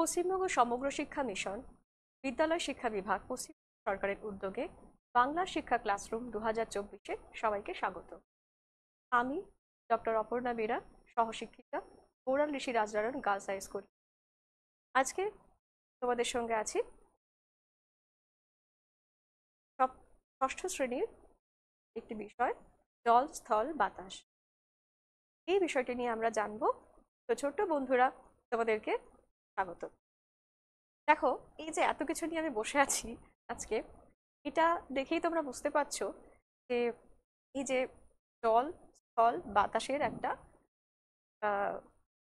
পশ্চিমবঙ্গ সমগ্র শিক্ষা মিশন বিদ্যালয় শিক্ষা বিভাগ পশ্চিম সরকারের উদ্যোগে বাংলা শিক্ষা ক্লাসরুম দু হাজার চব্বিশে সবাইকে স্বাগত আমি ডক্টর অপর্ণা বেরা সহশিক্ষিকা মোরাল Rishi Rajnarayan girls high school আজকে তোমাদের সঙ্গে আছি ষষ্ঠ শ্রেণীর একটি বিষয় জল স্থল বাতাস এই বিষয়টি নিয়ে আমরা জানব তো ছোট্ট বন্ধুরা তোমাদেরকে স্বাগত দেখো এই যে এত কিছু নিয়ে আমি বসে আছি আজকে এটা দেখেই তোমরা বুঝতে পারছো যে এই যে জল স্থল বাতাসের একটা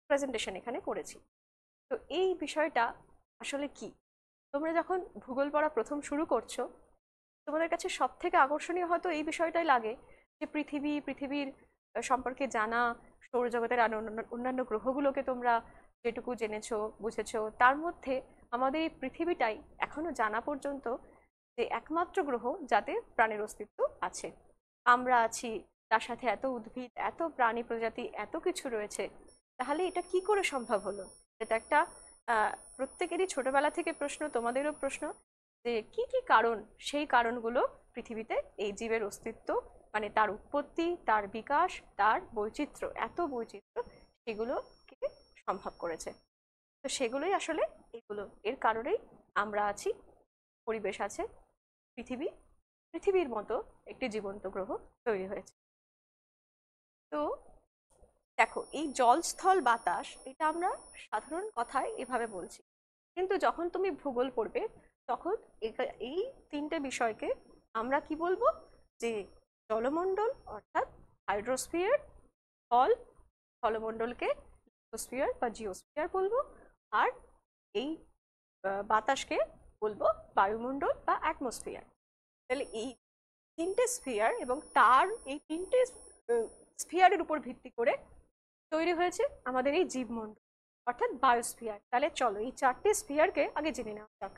প্রেজেন্টেশন এখানে করেছি তো এই বিষয়টা আসলে কি তোমরা যখন ভূগোল পড়া প্রথম শুরু করছো তোমাদের কাছে সব থেকে আকর্ষণীয় হয়তো এই বিষয়টাই লাগে যে পৃথিবী পৃথিবীর সম্পর্কে জানা সৌরজগতের অন্যান্য গ্রহগুলোকে তোমরা যেটুকু জেনেছো বুঝেছো তার মধ্যে আমাদের এই পৃথিবীটাই এখনও জানা পর্যন্ত যে একমাত্র গ্রহ যাতে প্রাণের অস্তিত্ব আছে আমরা আছি তার সাথে এত উদ্ভিদ এত প্রাণী প্রজাতি এত কিছু রয়েছে তাহলে এটা কি করে সম্ভব হলো এটা একটা প্রত্যেকেরই ছোটবেলা থেকে প্রশ্ন তোমাদেরও প্রশ্ন যে কি কি কারণ সেই কারণগুলো পৃথিবীতে এই জীবের অস্তিত্ব মানে তার উৎপত্তি তার বিকাশ তার বৈচিত্র্য এত বৈচিত্র্য সেগুলো সম্ভব করেছে তো সেগুলোই আসলে এগুলো এর কারণেই আমরা আছি পরিবেশ আছে পৃথিবী পৃথিবীর মতো একটি জীবন্ত গ্রহ তৈরি হয়েছে তো দেখো এই জলস্থল বাতাস এটা আমরা সাধারণ কথায় এভাবে বলছি কিন্তু যখন তুমি ভূগোল পড়বে তখন এই তিনটে বিষয়কে আমরা কি বলবো যে জলমণ্ডল অর্থাৎ হাইড্রোস্ফিয়ার ফল ফলমণ্ডলকে স্ফিয়ার বা জিওস্ফিয়ার বলবো আর এই বাতাসকে বলবো বায়ুমণ্ডল বা অ্যাটমসফিয়ার তাহলে এই তিনটে স্ফিয়ার এবং তার এই তিনটে স্ফিয়ারের উপর ভিত্তি করে তৈরি হয়েছে আমাদের এই জীবমণ্ডল অর্থাৎ বায়োস্ফিয়ার তাহলে চলো এই চারটি স্ফিয়ারকে আগে জেনে নেওয়া যাক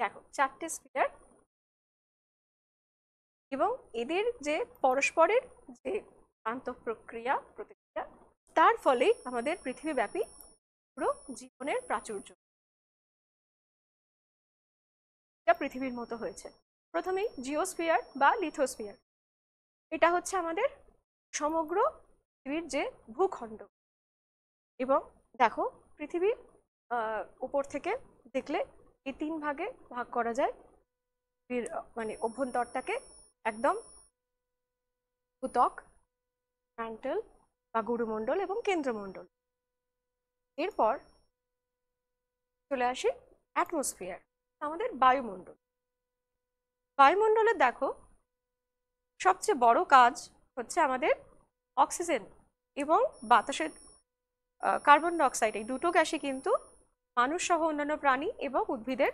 দেখো চারটে স্ফিয়ার এবং এদের যে পরস্পরের যে আন্তঃপ্রক্রিয়া প্রতিক্রিয়া তার ফলে আমাদের পৃথিবীব্যাপী পুরো জীবনের প্রাচুর্য পৃথিবীর মতো হয়েছে প্রথমেই জিওস্ফিয়ার বা লিথোস্ফিয়ার এটা হচ্ছে আমাদের সমগ্র পৃথিবীর যে ভূখণ্ড এবং দেখো পৃথিবীর উপর থেকে দেখলে এই তিন ভাগে ভাগ করা যায় মানে অভ্যন্তরটাকে একদম ভূতক ম্যান্টেল বা গুরুমণ্ডল এবং কেন্দ্রমণ্ডল এরপর চলে আসি অ্যাটমসফিয়ার আমাদের বায়ুমণ্ডল বায়ুমণ্ডলে দেখো সবচেয়ে বড় কাজ হচ্ছে আমাদের অক্সিজেন এবং বাতাসের কার্বন ডাইঅক্সাইড এই দুটো গ্যাসই কিন্তু মানুষ সহ অন্যান্য প্রাণী এবং উদ্ভিদের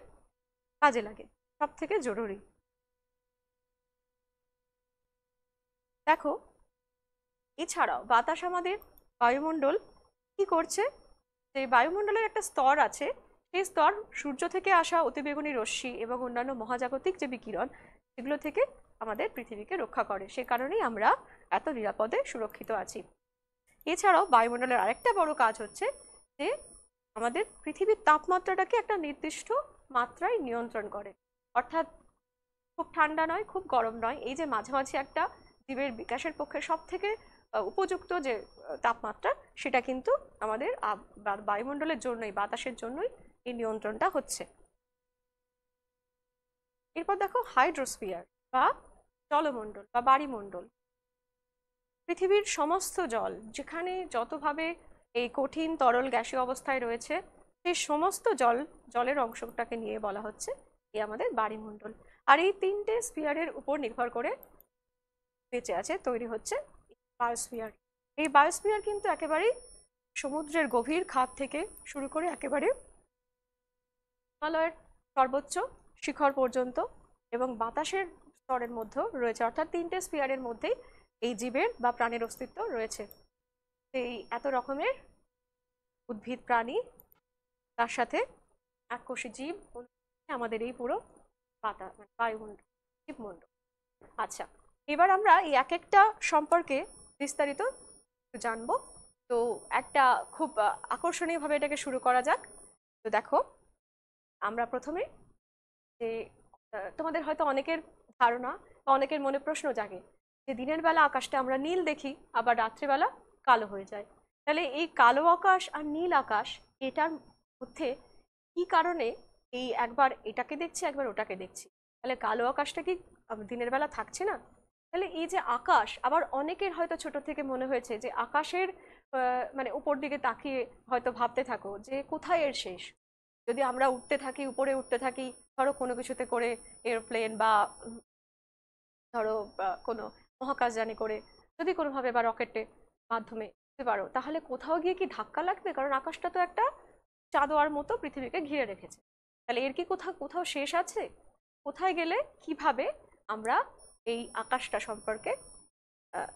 কাজে লাগে সব থেকে জরুরি দেখো এছাড়াও বাতাস আমাদের বায়ুমণ্ডল কি করছে যে বায়ুমণ্ডলের একটা স্তর আছে সেই স্তর সূর্য থেকে আসা অতিবেগুনি রশ্মি এবং অন্যান্য মহাজাগতিক যে বিকিরণ সেগুলো থেকে আমাদের পৃথিবীকে রক্ষা করে সে কারণেই আমরা এত নিরাপদে সুরক্ষিত আছি এছাড়াও বায়ুমণ্ডলের আরেকটা বড় কাজ হচ্ছে যে আমাদের পৃথিবীর তাপমাত্রাটাকে একটা নির্দিষ্ট মাত্রায় নিয়ন্ত্রণ করে অর্থাৎ খুব ঠান্ডা নয় খুব গরম নয় এই যে মাঝামাঝি একটা জীবের বিকাশের পক্ষে সব থেকে উপযুক্ত যে তাপমাত্রা সেটা কিন্তু আমাদের বায়ুমণ্ডলের জন্যই বাতাসের জন্যই এই নিয়ন্ত্রণটা হচ্ছে এরপর দেখো হাইড্রোস্ফিয়ার বা জলমণ্ডল বা বাড়িমণ্ডল পৃথিবীর সমস্ত জল যেখানে যতভাবে এই কঠিন তরল গ্যাসে অবস্থায় রয়েছে সেই সমস্ত জল জলের অংশটাকে নিয়ে বলা হচ্ছে এই আমাদের বাড়িমণ্ডল আর এই তিনটে স্পিয়ারের উপর নির্ভর করে বেঁচে আছে তৈরি হচ্ছে বায়োস্ফিয়ার এই বায়োস্ফিয়ার কিন্তু একেবারেই সমুদ্রের গভীর খাত থেকে শুরু করে একেবারে হিমালয়ের সর্বোচ্চ শিখর পর্যন্ত এবং বাতাসের স্তরের মধ্যে রয়েছে অর্থাৎ তিনটে স্পিয়ারের মধ্যেই এই জীবের বা প্রাণের অস্তিত্ব রয়েছে এই এত রকমের উদ্ভিদ প্রাণী তার সাথে এককোষী জীব আমাদের এই পুরো বাতাস মানে বায়ুমণ্ডল জীবমণ্ডল আচ্ছা এবার আমরা এই এক একটা সম্পর্কে বিস্তারিত জানব তো একটা খুব আকর্ষণীয়ভাবে এটাকে শুরু করা যাক তো দেখো আমরা প্রথমে যে তোমাদের হয়তো অনেকের ধারণা বা অনেকের মনে প্রশ্ন জাগে যে দিনের বেলা আকাশটা আমরা নীল দেখি আবার রাত্রিবেলা কালো হয়ে যায় তাহলে এই কালো আকাশ আর নীল আকাশ এটার মধ্যে কি কারণে এই একবার এটাকে দেখছি একবার ওটাকে দেখছি তাহলে কালো আকাশটা কি দিনের বেলা থাকছে না তাহলে এই যে আকাশ আবার অনেকের হয়তো ছোট থেকে মনে হয়েছে যে আকাশের মানে উপর দিকে তাকিয়ে হয়তো ভাবতে থাকো যে কোথায় এর শেষ যদি আমরা উঠতে থাকি উপরে উঠতে থাকি ধরো কোনো কিছুতে করে এরোপ্লেন বা ধরো কোনো মহাকাশযানে করে যদি কোনোভাবে বা রকেটের মাধ্যমে উঠতে পারো তাহলে কোথাও গিয়ে কি ধাক্কা লাগবে কারণ আকাশটা তো একটা চাঁদোয়ার মতো পৃথিবীকে ঘিরে রেখেছে তাহলে এর কি কোথাও কোথাও শেষ আছে কোথায় গেলে কিভাবে আমরা এই আকাশটা সম্পর্কে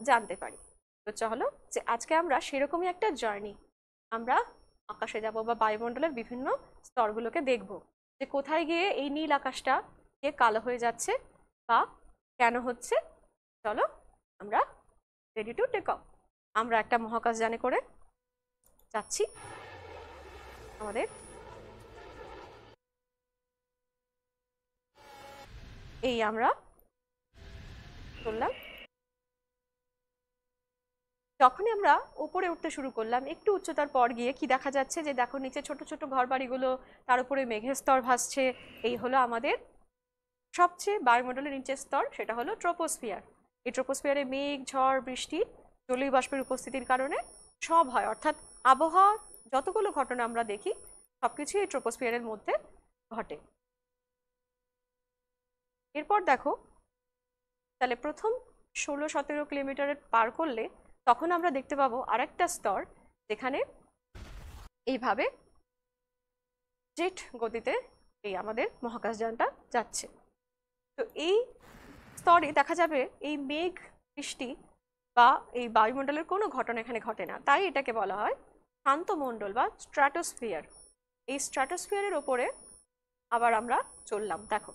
জানতে পারি তো চলো যে আজকে আমরা সেরকমই একটা জার্নি আমরা আকাশে যাব বা বায়ুমণ্ডলের বিভিন্ন স্তরগুলোকে দেখব যে কোথায় গিয়ে এই নীল আকাশটা গিয়ে কালো হয়ে যাচ্ছে বা কেন হচ্ছে চলো আমরা রেডি টু টেক অফ আমরা একটা মহাকাশ জানে করে যাচ্ছি আমাদের এই আমরা করলাম যখন আমরা উপরে উঠতে শুরু করলাম একটু উচ্চতার পর গিয়ে কি দেখা যাচ্ছে যে দেখো নিচে ছোট ছোট ঘরবাড়িগুলো তার উপরে মেঘের স্তর ভাসছে এই হলো আমাদের সবচেয়ে বায়ুমণ্ডলের নিচের স্তর সেটা হলো ট্রোপোস্ফিয়ার এই ট্রোপোস্ফিয়ারে মেঘ ঝড় বৃষ্টি জলীয় বাষ্পের উপস্থিতির কারণে সব হয় অর্থাৎ আবহাওয়া যতগুলো ঘটনা আমরা দেখি সব কিছুই এই ট্রোপোস্ফিয়ারের মধ্যে ঘটে এরপর দেখো তাহলে প্রথম ষোলো সতেরো কিলোমিটারের পার করলে তখন আমরা দেখতে পাবো আরেকটা স্তর যেখানে এইভাবে জেট গতিতে এই আমাদের মহাকাশযানটা যাচ্ছে তো এই স্তরে দেখা যাবে এই মেঘ বৃষ্টি বা এই বায়ুমণ্ডলের কোনো ঘটনা এখানে ঘটে না তাই এটাকে বলা হয় শান্তমণ্ডল বা স্ট্র্যাটোস্ফিয়ার এই স্ট্র্যাটোস্ফিয়ারের ওপরে আবার আমরা চললাম দেখো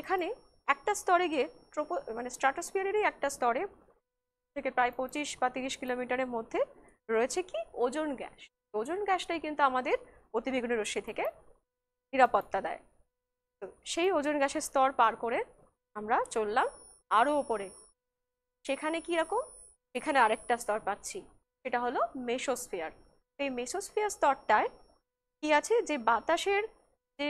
এখানে একটা স্তরে গিয়ে ট্রোপো মানে স্ট্রাটোস্ফিয়ারেরই একটা স্তরে থেকে প্রায় পঁচিশ বা তিরিশ কিলোমিটারের মধ্যে রয়েছে কি ওজন গ্যাস ওজন গ্যাসটাই কিন্তু আমাদের অতিবেগুন রশ্মি থেকে নিরাপত্তা দেয় তো সেই ওজন গ্যাসের স্তর পার করে আমরা চললাম আরও ওপরে সেখানে কীরকম সেখানে আরেকটা স্তর পাচ্ছি সেটা হলো মেসোস্ফিয়ার এই মেসোস্ফিয়ার স্তরটায় কি আছে যে বাতাসের যে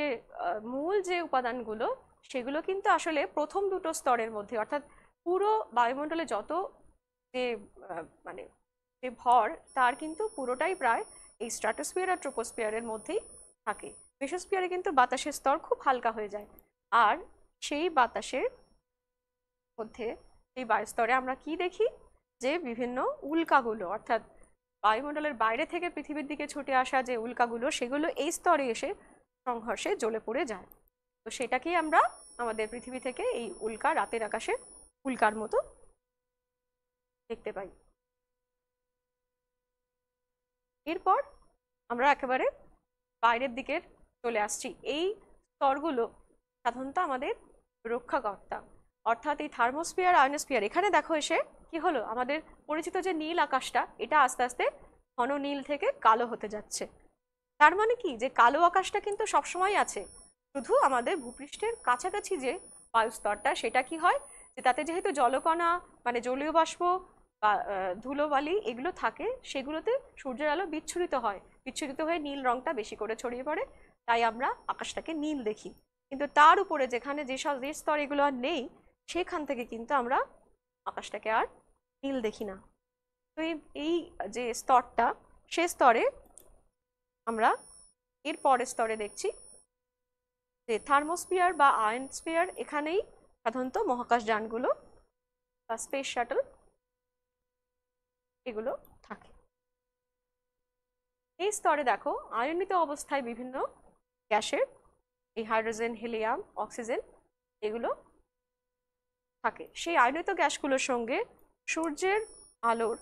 মূল যে উপাদানগুলো সেগুলো কিন্তু আসলে প্রথম দুটো স্তরের মধ্যে অর্থাৎ পুরো বায়ুমণ্ডলে যত যে মানে যে ভর তার কিন্তু পুরোটাই প্রায় এই স্ট্র্যাটোস্ফিয়ার আর ট্রোপোস্ফিয়ারের মধ্যেই থাকে মেসোস্ফিয়ারে কিন্তু বাতাসের স্তর খুব হালকা হয়ে যায় আর সেই বাতাসের মধ্যে সেই বায়ুস্তরে আমরা কি দেখি যে বিভিন্ন উল্কাগুলো অর্থাৎ বায়ুমণ্ডলের বাইরে থেকে পৃথিবীর দিকে ছুটে আসা যে উল্কাগুলো সেগুলো এই স্তরে এসে সংঘর্ষে জ্বলে পড়ে যায় তো সেটাকেই আমরা আমাদের পৃথিবী থেকে এই উল্কা রাতের আকাশে উল্কার মতো দেখতে পাই এরপর আমরা একেবারে বাইরের দিকের চলে আসছি এই স্তরগুলো সাধারণত আমাদের রক্ষাকর্তা অর্থাৎ এই থার্মোস্ফিয়ার আয়নোস্ফিয়ার এখানে দেখো এসে কি হলো আমাদের পরিচিত যে নীল আকাশটা এটা আস্তে আস্তে ঘন নীল থেকে কালো হতে যাচ্ছে তার মানে কি যে কালো আকাশটা কিন্তু সবসময় আছে শুধু আমাদের ভূপৃষ্ঠের কাছাকাছি যে বায়ুস্তরটা সেটা কি হয় যে তাতে যেহেতু জলকণা মানে জলীয় বাষ্প বা ধুলোবালি এগুলো থাকে সেগুলোতে সূর্যের আলো বিচ্ছুরিত হয় বিচ্ছুরিত হয়ে নীল রঙটা বেশি করে ছড়িয়ে পড়ে তাই আমরা আকাশটাকে নীল দেখি কিন্তু তার উপরে যেখানে যেসব যে স্তর এগুলো আর নেই সেখান থেকে কিন্তু আমরা আকাশটাকে আর নীল দেখি না তো এই যে স্তরটা সে স্তরে আমরা এর পরের স্তরে দেখছি যে থার্মোস্পিয়ার বা আয়ন স্পিয়ার এখানেই সাধারণত মহাকাশ যানগুলো বা স্পেস শাটল এগুলো থাকে এই স্তরে দেখো আয়নিত অবস্থায় বিভিন্ন গ্যাসের এই হাইড্রোজেন হিলিয়াম অক্সিজেন এগুলো থাকে সেই আয়নিত গ্যাসগুলোর সঙ্গে সূর্যের আলোর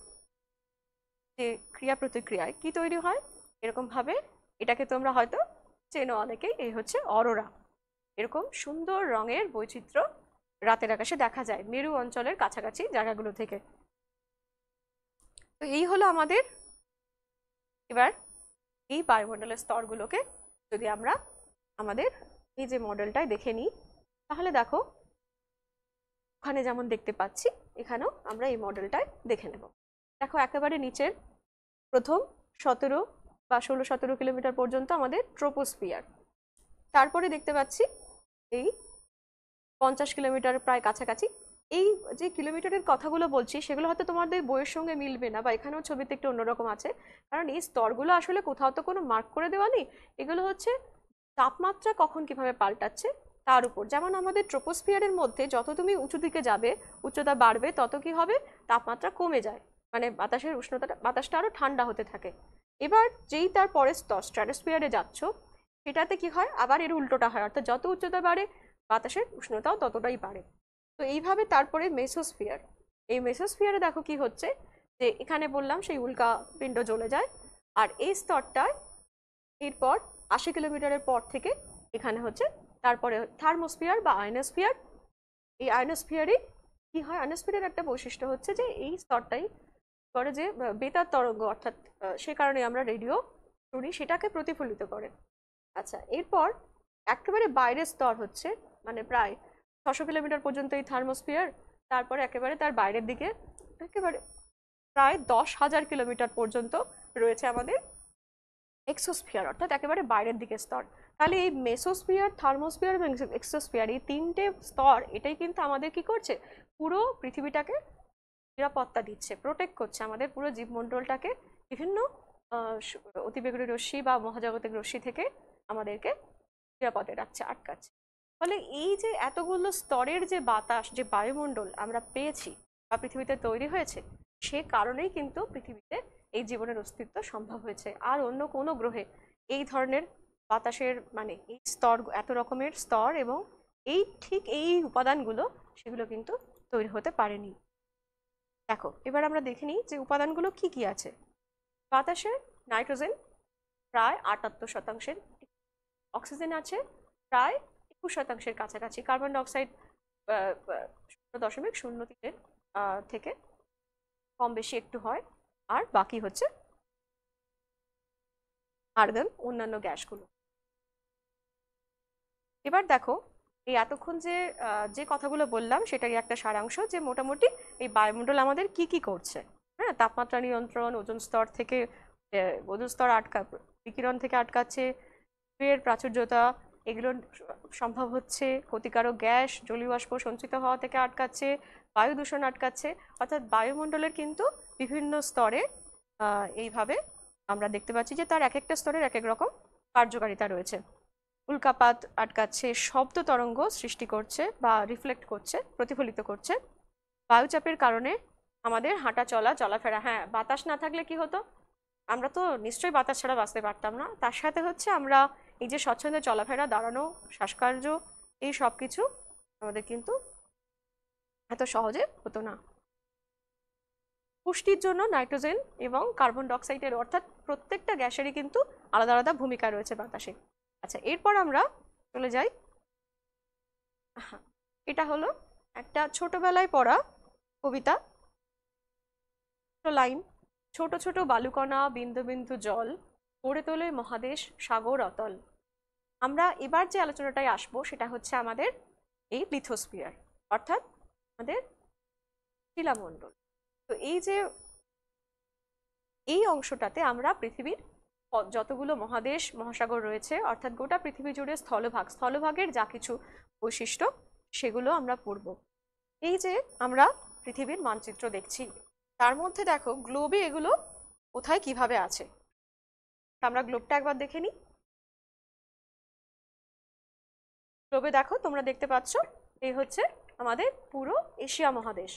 যে ক্রিয়া প্রতিক্রিয়ায় কি তৈরি হয় এরকমভাবে এটাকে তোমরা হয়তো চেনো অনেকেই এই হচ্ছে অরোরা এরকম সুন্দর রঙের বৈচিত্র্য রাতের আকাশে দেখা যায় মেরু অঞ্চলের কাছাকাছি জায়গাগুলো থেকে তো এই হলো আমাদের এবার এই বায়ুমণ্ডলের স্তরগুলোকে যদি আমরা আমাদের এই যে মডেলটায় দেখে নিই তাহলে দেখো ওখানে যেমন দেখতে পাচ্ছি এখানেও আমরা এই মডেলটায় দেখে নেব দেখো একেবারে নিচের প্রথম সতেরো বা ষোলো সতেরো কিলোমিটার পর্যন্ত আমাদের ট্রোপোস্পিয়ার তারপরে দেখতে পাচ্ছি এই পঞ্চাশ কিলোমিটার প্রায় কাছাকাছি এই যে কিলোমিটারের কথাগুলো বলছি সেগুলো হয়তো তোমাদের বইয়ের সঙ্গে মিলবে না বা এখানেও ছবিতে একটু অন্যরকম আছে কারণ এই স্তরগুলো আসলে কোথাও তো কোনো মার্ক করে দেওয়া নেই এগুলো হচ্ছে তাপমাত্রা কখন কিভাবে পাল্টাচ্ছে তার উপর যেমন আমাদের ট্রোপোস্ফিয়ারের মধ্যে যত তুমি উঁচু দিকে যাবে উচ্চতা বাড়বে তত কি হবে তাপমাত্রা কমে যায় মানে বাতাসের উষ্ণতাটা বাতাসটা আরও ঠান্ডা হতে থাকে এবার যেই তার পরে স্তর স্ট্র্যাটোস্ফিয়ারে যাচ্ছ সেটাতে কি হয় আবার এর উল্টোটা হয় অর্থাৎ যত উচ্চতা বাড়ে বাতাসের উষ্ণতাও ততটাই বাড়ে তো এইভাবে তারপরে মেসোস্ফিয়ার এই মেসোস্ফিয়ারে দেখো কি হচ্ছে যে এখানে বললাম সেই উল্কা পিণ্ড জ্বলে যায় আর এই স্তরটায় এরপর আশি কিলোমিটারের পর থেকে এখানে হচ্ছে তারপরে থার্মোস্ফিয়ার বা আয়নোস্ফিয়ার এই আয়নোস্ফিয়ারই কি হয় আয়নোস্ফিয়ারের একটা বৈশিষ্ট্য হচ্ছে যে এই স্তরটাই করে যে বেতার তরঙ্গ অর্থাৎ সে কারণে আমরা রেডিও শুনি সেটাকে প্রতিফলিত করে আচ্ছা এরপর একেবারে বাইরের স্তর হচ্ছে মানে প্রায় ছশো কিলোমিটার পর্যন্ত এই থার্মোস্ফিয়ার তারপরে একেবারে তার বাইরের দিকে একেবারে প্রায় দশ হাজার কিলোমিটার পর্যন্ত রয়েছে আমাদের এক্সোস্ফিয়ার অর্থাৎ একেবারে বাইরের দিকে স্তর তাহলে এই মেসোস্ফিয়ার থার্মোস্ফিয়ার এবং এক্সোস্ফিয়ার এই তিনটে স্তর এটাই কিন্তু আমাদের কি করছে পুরো পৃথিবীটাকে নিরাপত্তা দিচ্ছে প্রোটেক্ট করছে আমাদের পুরো জীবমণ্ডলটাকে বিভিন্ন অতিবেগুনি রশ্মি বা মহাজাগতিক রশ্মি থেকে আমাদেরকে নিরাপদে রাখছে আটকাচ্ছে ফলে এই যে এতগুলো স্তরের যে বাতাস যে বায়ুমণ্ডল আমরা পেয়েছি বা পৃথিবীতে তৈরি হয়েছে সে কারণেই কিন্তু পৃথিবীতে এই জীবনের অস্তিত্ব সম্ভব হয়েছে আর অন্য কোনো গ্রহে এই ধরনের বাতাসের মানে এই স্তর এত রকমের স্তর এবং এই ঠিক এই উপাদানগুলো সেগুলো কিন্তু তৈরি হতে পারেনি দেখো এবার আমরা দেখে নিই যে উপাদানগুলো কি কি আছে বাতাসে নাইট্রোজেন প্রায় আটাত্তর শতাংশের অক্সিজেন আছে প্রায় একুশ শতাংশের কাছাকাছি কার্বন ডাইঅক্সাইড শূন্য দশমিক শূন্য তিনের থেকে কম বেশি একটু হয় আর বাকি হচ্ছে আর্গন অন্যান্য গ্যাসগুলো এবার দেখো এই এতক্ষণ যে যে কথাগুলো বললাম সেটারই একটা সারাংশ যে মোটামুটি এই বায়ুমণ্ডল আমাদের কি কি করছে হ্যাঁ তাপমাত্রা নিয়ন্ত্রণ ওজন স্তর থেকে ওজন স্তর আটকা বিকিরণ থেকে আটকাচ্ছে ফের প্রাচুর্যতা এগুলো সম্ভব হচ্ছে ক্ষতিকারক গ্যাস জলীয়বাষ্প সঞ্চিত হওয়া থেকে আটকাচ্ছে বায়ু দূষণ আটকাচ্ছে অর্থাৎ বায়ুমণ্ডলের কিন্তু বিভিন্ন স্তরে এইভাবে আমরা দেখতে পাচ্ছি যে তার এক একটা স্তরের এক এক রকম কার্যকারিতা রয়েছে উল্কাপাত আটকাচ্ছে শব্দ তরঙ্গ সৃষ্টি করছে বা রিফ্লেক্ট করছে প্রতিফলিত করছে বায়ুচাপের কারণে আমাদের হাঁটা চলা চলাফেরা হ্যাঁ বাতাস না থাকলে কি হতো আমরা তো নিশ্চয়ই বাতাস ছাড়া বাঁচতে পারতাম না তার সাথে হচ্ছে আমরা এই যে স্বচ্ছন্দে চলাফেরা দাঁড়ানো শ্বাসকার্য এই সব কিছু আমাদের কিন্তু এত সহজে হতো না পুষ্টির জন্য নাইট্রোজেন এবং কার্বন ডাইঅক্সাইডের অর্থাৎ প্রত্যেকটা গ্যাসেরই কিন্তু আলাদা আলাদা ভূমিকা রয়েছে বাতাসে আচ্ছা এরপর আমরা চলে যাই এটা হলো একটা ছোটবেলায় পড়া কবিতা লাইন ছোট ছোট বালুকণা বিন্দু বিন্দু জল গড়ে তোলে মহাদেশ সাগর অতল আমরা এবার যে আলোচনাটায় আসব সেটা হচ্ছে আমাদের এই লিথোস্পিয়ার অর্থাৎ আমাদের শিলামণ্ডল তো এই যে এই অংশটাতে আমরা পৃথিবীর যতগুলো মহাদেশ মহাসাগর রয়েছে অর্থাৎ গোটা পৃথিবী জুড়ে স্থলভাগ স্থলভাগের যা কিছু বৈশিষ্ট্য সেগুলো আমরা পড়ব এই যে আমরা পৃথিবীর মানচিত্র দেখছি তার মধ্যে দেখো গ্লোবে এগুলো কোথায় কিভাবে আছে আমরা গ্লোবটা একবার দেখে নিই গ্লোবে দেখো তোমরা দেখতে পাচ্ছ এই হচ্ছে আমাদের পুরো এশিয়া মহাদেশ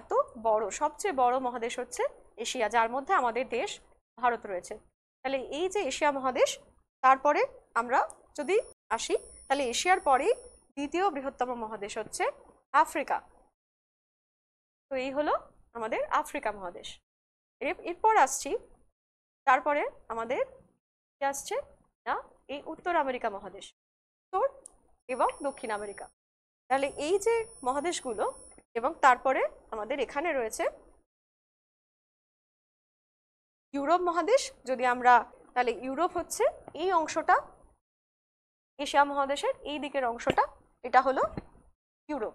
এত বড় সবচেয়ে বড় মহাদেশ হচ্ছে এশিয়া যার মধ্যে আমাদের দেশ ভারত রয়েছে তাহলে এই যে এশিয়া মহাদেশ তারপরে আমরা যদি আসি তাহলে এশিয়ার পরেই দ্বিতীয় বৃহত্তম মহাদেশ হচ্ছে আফ্রিকা তো এই হলো আমাদের আফ্রিকা মহাদেশ এরপর আসছি তারপরে আমাদের আসছে না এই উত্তর আমেরিকা মহাদেশ উত্তর এবং দক্ষিণ আমেরিকা তাহলে এই যে মহাদেশগুলো এবং তারপরে আমাদের এখানে রয়েছে ইউরোপ মহাদেশ যদি আমরা তাহলে ইউরোপ হচ্ছে এই অংশটা এশিয়া মহাদেশের এই দিকের অংশটা এটা হলো ইউরোপ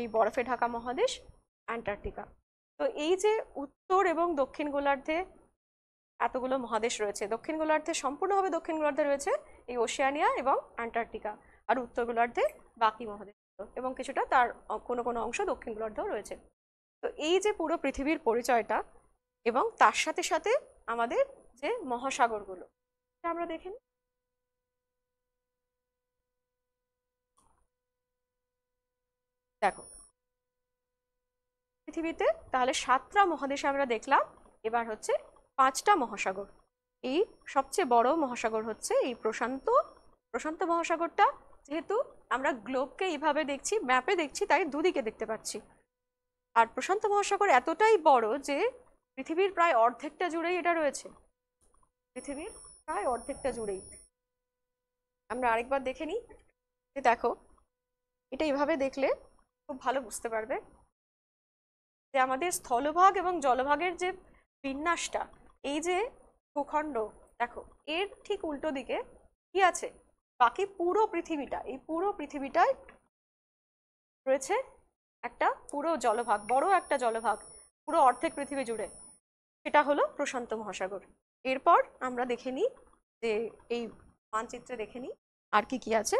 এই বরফে ঢাকা মহাদেশ অ্যান্টার্কটিকা তো এই যে উত্তর এবং দক্ষিণ গোলার্ধে এতগুলো মহাদেশ রয়েছে দক্ষিণ গোলার্ধে সম্পূর্ণভাবে দক্ষিণ গোলার্ধে রয়েছে এই ওশিয়ানিয়া এবং অ্যান্টার্কটিকা আর উত্তর গোলার্ধে বাকি মহাদেশ এবং কিছুটা তার কোনো কোনো অংশ দক্ষিণ গোলার্ধেও রয়েছে তো এই যে পুরো পৃথিবীর পরিচয়টা এবং তার সাথে সাথে আমাদের যে মহাসাগরগুলো আমরা দেখেন দেখো পৃথিবীতে তাহলে সাতটা মহাদেশ আমরা দেখলাম এবার হচ্ছে পাঁচটা মহাসাগর এই সবচেয়ে বড় মহাসাগর হচ্ছে এই প্রশান্ত প্রশান্ত মহাসাগরটা যেহেতু আমরা গ্লোবকে এইভাবে দেখছি ম্যাপে দেখছি তাই দুদিকে দেখতে পাচ্ছি আর প্রশান্ত মহাসাগর এতটাই বড় যে পৃথিবীর প্রায় অর্ধেকটা জুড়েই এটা রয়েছে পৃথিবীর প্রায় অর্ধেকটা জুড়েই আমরা আরেকবার দেখে নিই যে দেখো এটা এভাবে দেখলে খুব ভালো বুঝতে পারবে যে আমাদের স্থলভাগ এবং জলভাগের যে বিন্যাসটা এই যে ভূখণ্ড দেখো এর ঠিক উল্টো দিকে কি আছে বাকি পুরো পৃথিবীটা এই পুরো পৃথিবীটায় রয়েছে একটা পুরো জলভাগ বড় একটা জলভাগ পুরো অর্ধেক পৃথিবী জুড়ে সেটা হলো প্রশান্ত মহাসাগর এরপর আমরা দেখে নিই যে এই মানচিত্রে দেখে নিই আর কি কি আছে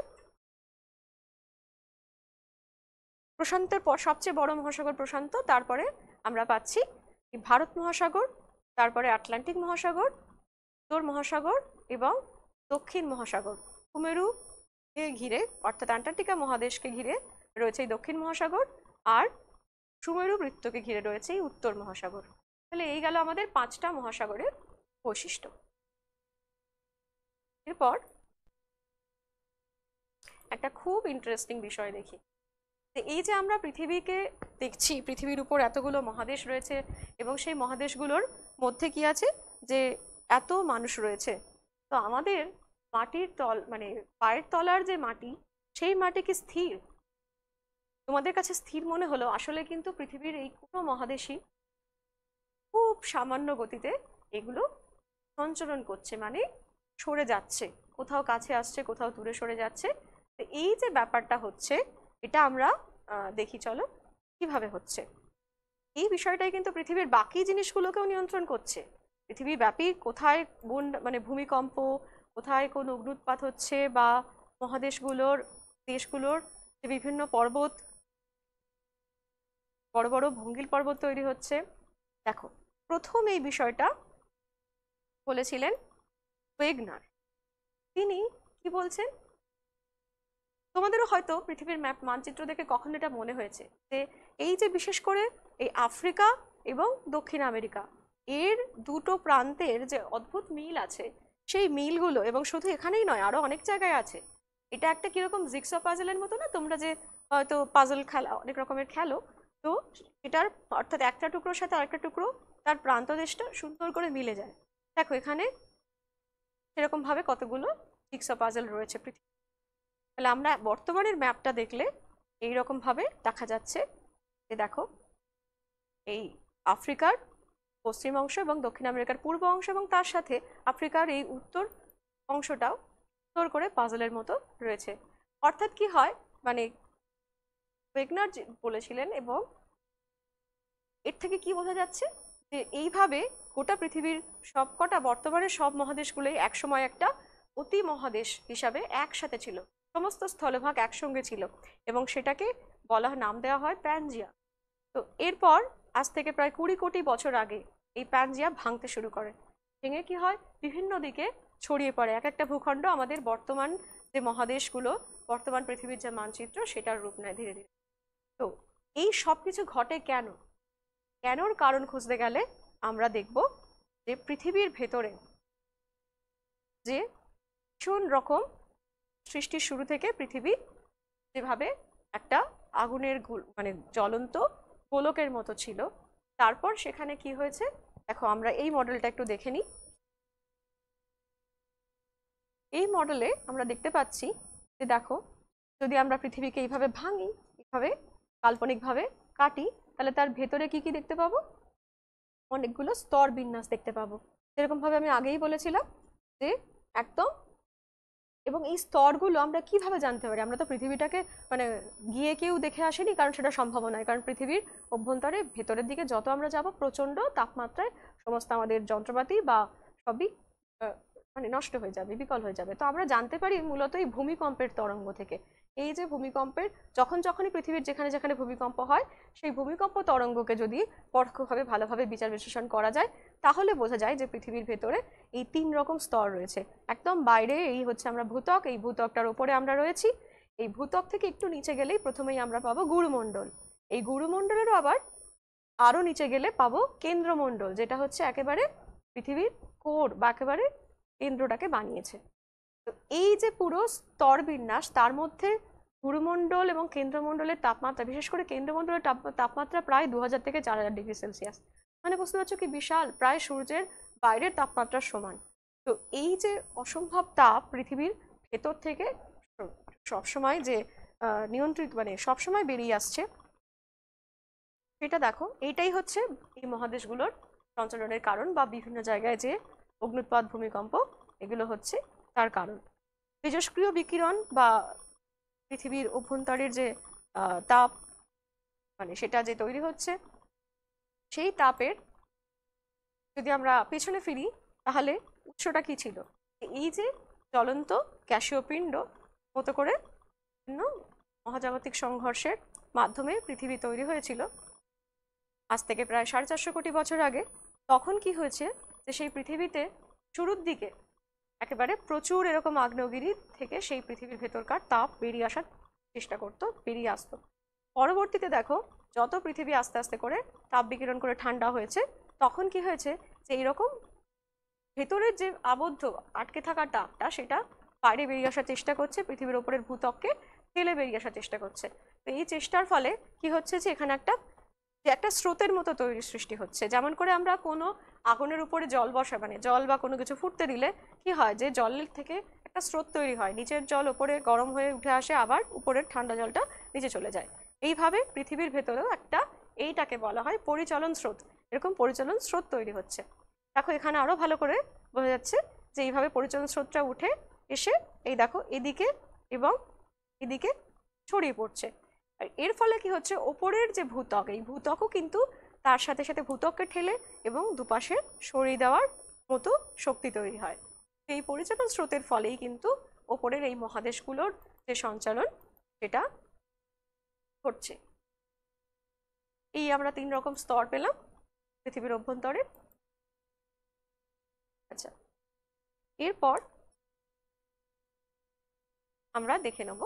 প্রশান্তের পর সবচেয়ে বড় মহাসাগর প্রশান্ত তারপরে আমরা পাচ্ছি ভারত মহাসাগর তারপরে আটলান্টিক মহাসাগর উত্তর মহাসাগর এবং দক্ষিণ মহাসাগর কুমেরু ঘিরে অর্থাৎ অ্যান্টার্কটিকা মহাদেশকে ঘিরে রয়েছে এই দক্ষিণ মহাসাগর আর সুমেরু বৃত্তকে ঘিরে রয়েছে এই উত্তর মহাসাগর তাহলে এই গেল আমাদের পাঁচটা মহাসাগরের বৈশিষ্ট্য এরপর একটা খুব ইন্টারেস্টিং বিষয় দেখি এই যে আমরা পৃথিবীকে দেখছি পৃথিবীর উপর এতগুলো মহাদেশ রয়েছে এবং সেই মহাদেশগুলোর মধ্যে কি আছে যে এত মানুষ রয়েছে তো আমাদের মাটির তল মানে পায়ের তলার যে মাটি সেই মাটি কি স্থির তোমাদের কাছে স্থির মনে হলো আসলে কিন্তু পৃথিবীর এই কোনো মহাদেশই খুব সামান্য গতিতে এগুলো সঞ্চলন করছে মানে সরে যাচ্ছে কোথাও কাছে আসছে কোথাও দূরে সরে যাচ্ছে তো এই যে ব্যাপারটা হচ্ছে এটা আমরা দেখি চলো কিভাবে হচ্ছে এই বিষয়টাই কিন্তু পৃথিবীর বাকি জিনিসগুলোকেও নিয়ন্ত্রণ করছে পৃথিবী ব্যাপী কোথায় বন মানে ভূমিকম্প কোথায় কোন অগ্নুৎপাত হচ্ছে বা মহাদেশগুলোর দেশগুলোর যে বিভিন্ন পর্বত বড় বড় ভঙ্গিল পর্বত তৈরি হচ্ছে দেখো প্রথম এই বিষয়টা বলেছিলেন ওয়েগনার তিনি কি বলছেন তোমাদেরও হয়তো পৃথিবীর ম্যাপ মানচিত্র দেখে কখন এটা মনে হয়েছে যে এই যে বিশেষ করে এই আফ্রিকা এবং দক্ষিণ আমেরিকা এর দুটো প্রান্তের যে অদ্ভুত মিল আছে সেই মিলগুলো এবং শুধু এখানেই নয় আরও অনেক জায়গায় আছে এটা একটা কীরকম অফ পাজেলের মতো না তোমরা যে হয়তো পাজল খেলা অনেক রকমের খেলো তো এটার অর্থাৎ একটা টুকরোর সাথে আরেকটা টুকরো তার প্রান্তদেশটা সুন্দর করে মিলে যায় দেখো এখানে সেরকমভাবে কতগুলো সিক্স পাজল রয়েছে পৃথিবী তাহলে আমরা বর্তমানের ম্যাপটা দেখলে এই রকমভাবে দেখা যাচ্ছে যে দেখো এই আফ্রিকার পশ্চিম অংশ এবং দক্ষিণ আমেরিকার পূর্ব অংশ এবং তার সাথে আফ্রিকার এই উত্তর অংশটাও সুন্দর করে পাজলের মতো রয়েছে অর্থাৎ কি হয় মানে ওয়েগনার বলেছিলেন এবং এর থেকে কি বোঝা যাচ্ছে যে এইভাবে গোটা পৃথিবীর সবকটা বর্তমানে সব মহাদেশগুলোই একসময় একটা অতি মহাদেশ হিসাবে একসাথে ছিল সমস্ত স্থলভাগ একসঙ্গে ছিল এবং সেটাকে বলা নাম দেওয়া হয় প্যানজিয়া তো এরপর আজ থেকে প্রায় কুড়ি কোটি বছর আগে এই প্যানজিয়া ভাঙতে শুরু করে ভেঙে কি হয় বিভিন্ন দিকে ছড়িয়ে পড়ে এক একটা ভূখণ্ড আমাদের বর্তমান যে মহাদেশগুলো বর্তমান পৃথিবীর যে মানচিত্র সেটার রূপ নেয় ধীরে ধীরে তো এই সব কিছু ঘটে কেন কেনর কারণ খুঁজতে গেলে আমরা দেখব যে পৃথিবীর ভেতরে যে ভীষণ রকম সৃষ্টির শুরু থেকে পৃথিবী যেভাবে একটা আগুনের মানে জ্বলন্ত গোলকের মতো ছিল তারপর সেখানে কি হয়েছে দেখো আমরা এই মডেলটা একটু দেখে নিই এই মডেলে আমরা দেখতে পাচ্ছি যে দেখো যদি আমরা পৃথিবীকে এইভাবে ভাঙি এইভাবে কাল্পনিকভাবে কাটি তাহলে তার ভেতরে কি কি দেখতে পাবো অনেকগুলো স্তর বিন্যাস দেখতে পাবো সেরকমভাবে আমি আগেই বলেছিলাম যে একদম এবং এই স্তরগুলো আমরা কিভাবে জানতে পারি আমরা তো পৃথিবীটাকে মানে গিয়ে কেউ দেখে আসেনি কারণ সেটা সম্ভব নয় কারণ পৃথিবীর অভ্যন্তরে ভেতরের দিকে যত আমরা যাব প্রচণ্ড তাপমাত্রায় সমস্ত আমাদের যন্ত্রপাতি বা সবই মানে নষ্ট হয়ে যাবে বিকল হয়ে যাবে তো আমরা জানতে পারি মূলত এই ভূমিকম্পের তরঙ্গ থেকে এই যে ভূমিকম্পের যখন যখনই পৃথিবীর যেখানে যেখানে ভূমিকম্প হয় সেই ভূমিকম্প তরঙ্গকে যদি পরোক্ষভাবে ভালোভাবে বিচার বিশ্লেষণ করা যায় তাহলে বোঝা যায় যে পৃথিবীর ভেতরে এই তিন রকম স্তর রয়েছে একদম বাইরে এই হচ্ছে আমরা ভূতক এই ভূতকটার ওপরে আমরা রয়েছি এই ভূতক থেকে একটু নিচে গেলেই প্রথমেই আমরা পাবো গুরুমণ্ডল এই গুরুমণ্ডলেরও আবার আরও নিচে গেলে পাবো কেন্দ্রমণ্ডল যেটা হচ্ছে একেবারে পৃথিবীর কোর বা একেবারে কেন্দ্রটাকে বানিয়েছে তো এই যে পুরো স্তর বিন্যাস তার মধ্যে গুরুমণ্ডল এবং কেন্দ্রমণ্ডলের তাপমাত্রা বিশেষ করে কেন্দ্রমণ্ডলের তাপমাত্রা প্রায় দু থেকে চার হাজার ডিগ্রি সেলসিয়াস মানে বুঝতে পারছো কি বিশাল প্রায় সূর্যের বাইরের তাপমাত্রার সমান তো এই যে অসম্ভব তাপ পৃথিবীর ভেতর থেকে সবসময় যে নিয়ন্ত্রিত মানে সবসময় বেরিয়ে আসছে সেটা দেখো এইটাই হচ্ছে এই মহাদেশগুলোর সঞ্চালনের কারণ বা বিভিন্ন জায়গায় যে অগ্নুৎপাত ভূমিকম্প এগুলো হচ্ছে তার কারণ তেজস্ক্রিয় বিকিরণ বা পৃথিবীর অভ্যন্তরের যে তাপ মানে সেটা যে তৈরি হচ্ছে সেই তাপের যদি আমরা পেছনে ফিরি তাহলে উৎসটা কি ছিল এই যে চলন্ত ক্যাশীয় পিণ্ড মতো করে বিভিন্ন মহাজাগতিক সংঘর্ষের মাধ্যমে পৃথিবী তৈরি হয়েছিল আজ থেকে প্রায় সাড়ে চারশো কোটি বছর আগে তখন কি হয়েছে যে সেই পৃথিবীতে শুরুর দিকে একেবারে প্রচুর এরকম আগ্নেয়গিরি থেকে সেই পৃথিবীর ভেতরকার তাপ বেরিয়ে আসার চেষ্টা করত বেরিয়ে আসতো পরবর্তীতে দেখো যত পৃথিবী আস্তে আস্তে করে তাপ বিকিরণ করে ঠান্ডা হয়েছে তখন কি হয়েছে যে এইরকম ভেতরের যে আবদ্ধ আটকে থাকা তাপটা সেটা বাইরে বেরিয়ে আসার চেষ্টা করছে পৃথিবীর ওপরের ভূতককে ফেলে বেরিয়ে আসার চেষ্টা করছে তো এই চেষ্টার ফলে কি হচ্ছে যে এখানে একটা যে একটা স্রোতের মতো তৈরি সৃষ্টি হচ্ছে যেমন করে আমরা কোনো আগুনের উপরে জল বসা মানে জল বা কোনো কিছু ফুটতে দিলে কি হয় যে জল থেকে একটা স্রোত তৈরি হয় নিচের জল ওপরে গরম হয়ে উঠে আসে আবার উপরের ঠান্ডা জলটা নিচে চলে যায় এইভাবে পৃথিবীর ভেতরেও একটা এইটাকে বলা হয় পরিচলন স্রোত এরকম পরিচলন স্রোত তৈরি হচ্ছে দেখো এখানে আরও ভালো করে বোঝা যাচ্ছে যে এইভাবে পরিচলন স্রোতটা উঠে এসে এই দেখো এদিকে এবং এদিকে ছড়িয়ে পড়ছে আর এর ফলে কি হচ্ছে ওপরের যে ভূতক এই ভূতকও কিন্তু তার সাথে সাথে ভূতককে ঠেলে এবং দুপাশে সরিয়ে দেওয়ার মতো শক্তি তৈরি হয় এই পরিচালন স্রোতের ফলেই কিন্তু ওপরের এই মহাদেশগুলোর যে সঞ্চালন সেটা ঘটছে এই আমরা তিন রকম স্তর পেলাম পৃথিবীর অভ্যন্তরে আচ্ছা এরপর আমরা দেখে নেব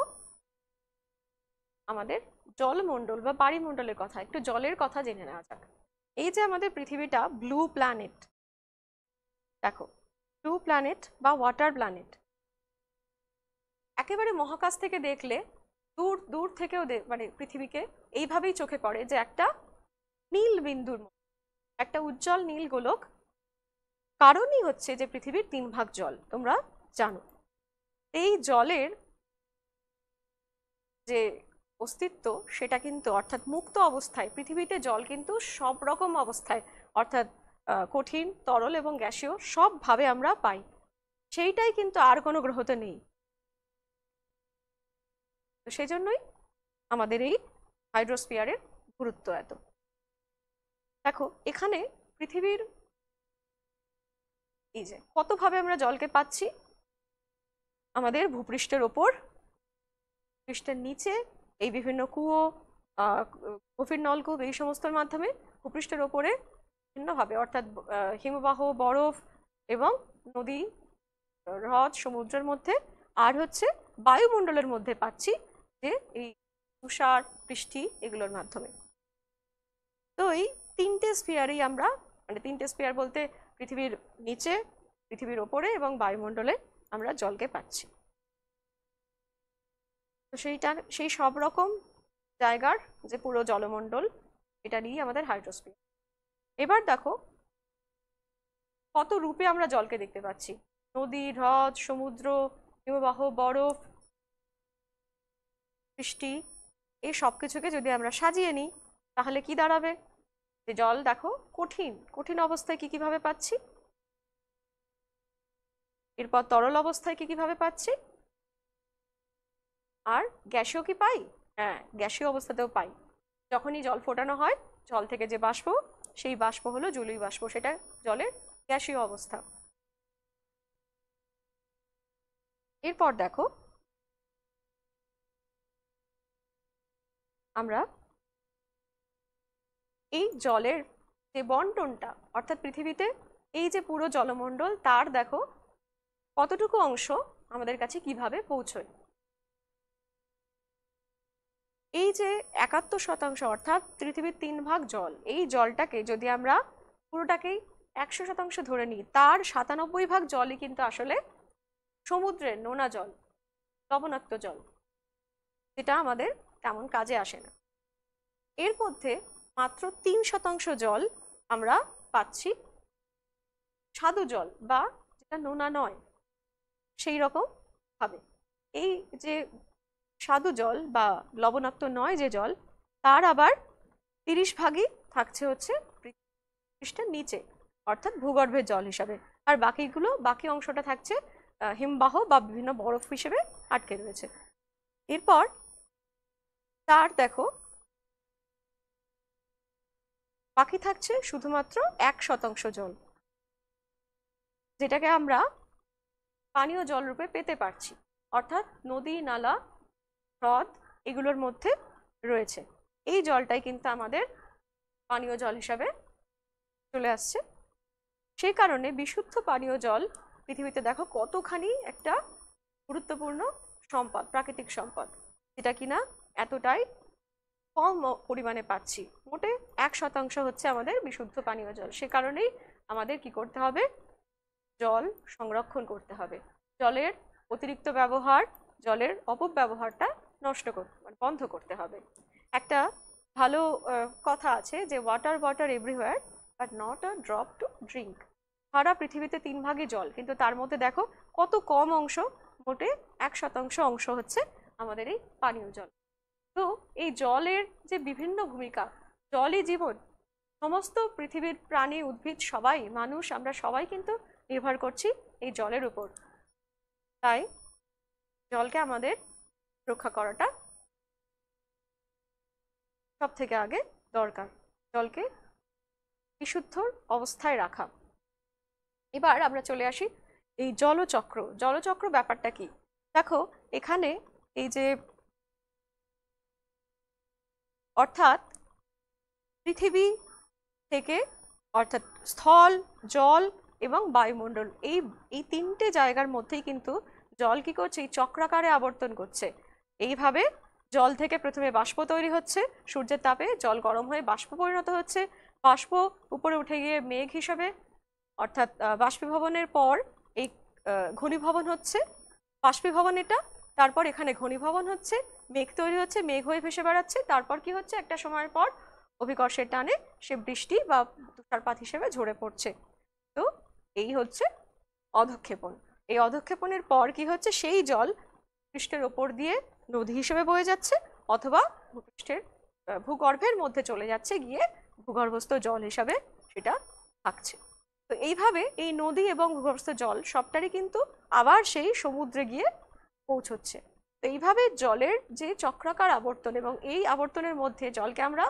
আমাদের জলমণ্ডল বা বাড়িমণ্ডলের কথা একটু জলের কথা জেনে নেওয়া যাক এই যে আমাদের পৃথিবীটা ব্লু প্ল্যানেট দেখো ব্লু প্ল্যানেট বা ওয়াটার প্ল্যানেট একেবারে মহাকাশ থেকে দেখলে দূর দূর থেকেও মানে পৃথিবীকে এইভাবেই চোখে পড়ে যে একটা নীল বিন্দুর একটা উজ্জ্বল নীল গোলক কারণই হচ্ছে যে পৃথিবীর তিন ভাগ জল তোমরা জানো এই জলের যে অস্তিত্ব সেটা কিন্তু অর্থাৎ মুক্ত অবস্থায় পৃথিবীতে জল কিন্তু সব রকম অবস্থায় অর্থাৎ কঠিন তরল এবং গ্যাসীয় সবভাবে আমরা পাই সেইটাই কিন্তু আর কোনো গ্রহতে নেই তো সেই জন্যই আমাদের এই হাইড্রোস্ফিয়ারের গুরুত্ব এত দেখো এখানে পৃথিবীর এই যে কতভাবে আমরা জলকে পাচ্ছি আমাদের ভূপৃষ্ঠের ওপর পৃষ্ঠের নিচে এই বিভিন্ন কুয়ো গভীর নলকূপ এই সমস্তর মাধ্যমে ভূপৃষ্ঠের ওপরে ভিন্নভাবে অর্থাৎ হিমবাহ বরফ এবং নদী হ্রদ সমুদ্রের মধ্যে আর হচ্ছে বায়ুমণ্ডলের মধ্যে পাচ্ছি যে এই তুষার বৃষ্টি এগুলোর মাধ্যমে তো এই তিনটে স্পিয়ারেই আমরা মানে তিনটে স্পিয়ার বলতে পৃথিবীর নিচে পৃথিবীর ওপরে এবং বায়ুমণ্ডলে আমরা জলকে পাচ্ছি তো সেইটার সেই সব রকম জায়গার যে পুরো জলমণ্ডল এটা নিয়েই আমাদের হাইড্রোস্পিয়ার এবার দেখো কত রূপে আমরা জলকে দেখতে পাচ্ছি নদী হ্রদ সমুদ্র হিমবাহ বরফ বৃষ্টি এই সব কিছুকে যদি আমরা সাজিয়ে নিই তাহলে কি দাঁড়াবে যে জল দেখো কঠিন কঠিন অবস্থায় কি কিভাবে পাচ্ছি এরপর তরল অবস্থায় কি কিভাবে পাচ্ছি আর গ্যাসীয় কি পাই হ্যাঁ গ্যাসীয় অবস্থাতেও পাই যখনই জল ফোটানো হয় জল থেকে যে বাষ্প সেই বাষ্প হলো জলই বাষ্প সেটা জলের গ্যাসীয় অবস্থা এরপর দেখো আমরা এই জলের যে বন্টনটা অর্থাৎ পৃথিবীতে এই যে পুরো জলমণ্ডল তার দেখো কতটুকু অংশ আমাদের কাছে কিভাবে পৌঁছয় এই যে একাত্তর শতাংশ অর্থাৎ পৃথিবীর তিন ভাগ জল এই জলটাকে যদি আমরা পুরোটাকেই একশো শতাংশ ধরে নিই তার সাতানব্বই ভাগ জলই কিন্তু আসলে সমুদ্রের নোনা জল লবণাক্ত জল যেটা আমাদের তেমন কাজে আসে না এর মধ্যে মাত্র তিন শতাংশ জল আমরা পাচ্ছি স্বাদু জল বা যেটা নোনা নয় সেই রকম হবে এই যে স্বাদু জল বা লবণাক্ত নয় যে জল তার আবার তিরিশ ভাগই থাকছে হচ্ছে পৃষ্ঠের নিচে অর্থাৎ ভূগর্ভের জল হিসাবে আর বাকিগুলো বাকি অংশটা থাকছে হিমবাহ বা বিভিন্ন বরফ হিসেবে আটকে রয়েছে এরপর তার দেখো বাকি থাকছে শুধুমাত্র এক শতাংশ জল যেটাকে আমরা পানীয় জল রূপে পেতে পারছি অর্থাৎ নদী নালা হ্রদ এগুলোর মধ্যে রয়েছে এই জলটাই কিন্তু আমাদের পানীয় জল হিসাবে চলে আসছে সেই কারণে বিশুদ্ধ পানীয় জল পৃথিবীতে দেখো কতখানি একটা গুরুত্বপূর্ণ সম্পদ প্রাকৃতিক সম্পদ যেটা কিনা এতটাই কম পরিমাণে পাচ্ছি মোটে এক শতাংশ হচ্ছে আমাদের বিশুদ্ধ পানীয় জল সে কারণেই আমাদের কি করতে হবে জল সংরক্ষণ করতে হবে জলের অতিরিক্ত ব্যবহার জলের অপব্যবহারটা নষ্ট করতে মানে বন্ধ করতে হবে একটা ভালো কথা আছে যে water water everywhere but not a drop to drink সারা পৃথিবীতে তিন ভাগে জল কিন্তু তার মধ্যে দেখো কত কম অংশ মোটে এক শতাংশ অংশ হচ্ছে আমাদের এই পানীয় জল তো এই জলের যে বিভিন্ন ভূমিকা জলই জীবন সমস্ত পৃথিবীর প্রাণী উদ্ভিদ সবাই মানুষ আমরা সবাই কিন্তু নির্ভর করছি এই জলের উপর তাই জলকে আমাদের রক্ষা করাটা সব থেকে আগে দরকার জলকে বিশুদ্ধ অবস্থায় রাখা এবার আমরা চলে আসি এই জলচক্র জলচক্র ব্যাপারটা কি দেখো এখানে এই যে অর্থাৎ পৃথিবী থেকে অর্থাৎ স্থল জল এবং বায়ুমণ্ডল এই এই তিনটে জায়গার মধ্যেই কিন্তু জল কী করছে এই চক্রাকারে আবর্তন করছে এইভাবে জল থেকে প্রথমে বাষ্প তৈরি হচ্ছে সূর্যের তাপে জল গরম হয়ে বাষ্প পরিণত হচ্ছে বাষ্প উপরে উঠে গিয়ে মেঘ হিসাবে অর্থাৎ বাষ্পীভবনের পর এই ঘনীভবন হচ্ছে বাষ্পীভবন এটা তারপর এখানে ঘনীভবন হচ্ছে মেঘ তৈরি হচ্ছে মেঘ হয়ে ভেসে বেড়াচ্ছে তারপর কি হচ্ছে একটা সময়ের পর অভিকর্ষের টানে সে বৃষ্টি বা তুষারপাত হিসেবে ঝরে পড়ছে তো এই হচ্ছে অধক্ষেপণ এই অধক্ষেপণের পর কি হচ্ছে সেই জল পৃষ্ঠের ওপর দিয়ে নদী হিসেবে বয়ে যাচ্ছে অথবা ভূপৃষ্ঠের ভূগর্ভের মধ্যে চলে যাচ্ছে গিয়ে ভূগর্ভস্থ জল হিসাবে সেটা থাকছে তো এইভাবে এই নদী এবং ভূগর্ভস্থ জল সবটারই কিন্তু আবার সেই সমুদ্রে গিয়ে পৌঁছচ্ছে তো এইভাবে জলের যে চক্রাকার আবর্তন এবং এই আবর্তনের মধ্যে জলকে আমরা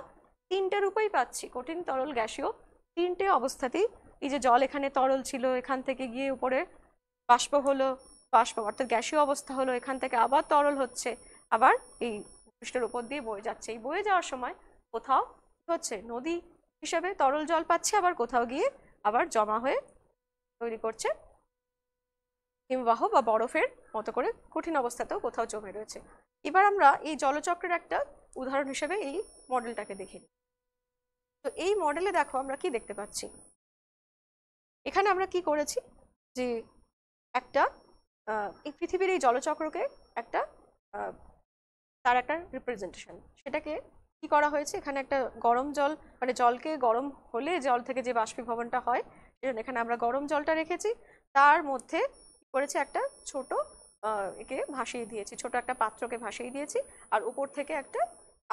তিনটে রূপেই পাচ্ছি কঠিন তরল গ্যাসীয় তিনটে অবস্থাতেই এই যে জল এখানে তরল ছিল এখান থেকে গিয়ে উপরে বাষ্প হলো বাষ্প অর্থাৎ গ্যাসীয় অবস্থা হলো এখান থেকে আবার তরল হচ্ছে আবার এই পৃষ্ঠের ওপর দিয়ে বয়ে যাচ্ছে এই বয়ে যাওয়ার সময় কোথাও হচ্ছে নদী হিসেবে তরল জল পাচ্ছে আবার কোথাও গিয়ে আবার জমা হয়ে তৈরি করছে হিমবাহ বা বরফের মতো করে কঠিন অবস্থাতেও কোথাও জমে রয়েছে এবার আমরা এই জলচক্রের একটা উদাহরণ হিসেবে এই মডেলটাকে দেখি তো এই মডেলে দেখো আমরা কি দেখতে পাচ্ছি এখানে আমরা কি করেছি যে একটা এই পৃথিবীর এই জলচক্রকে একটা তার একটা রিপ্রেজেন্টেশন সেটাকে কি করা হয়েছে এখানে একটা গরম জল মানে জলকে গরম হলে জল থেকে যে বাষ্পীভবনটা হয় সেজন্য এখানে আমরা গরম জলটা রেখেছি তার মধ্যে করেছে একটা ছোট একে ভাসিয়ে দিয়েছি ছোট একটা পাত্রকে ভাসিয়ে দিয়েছি আর উপর থেকে একটা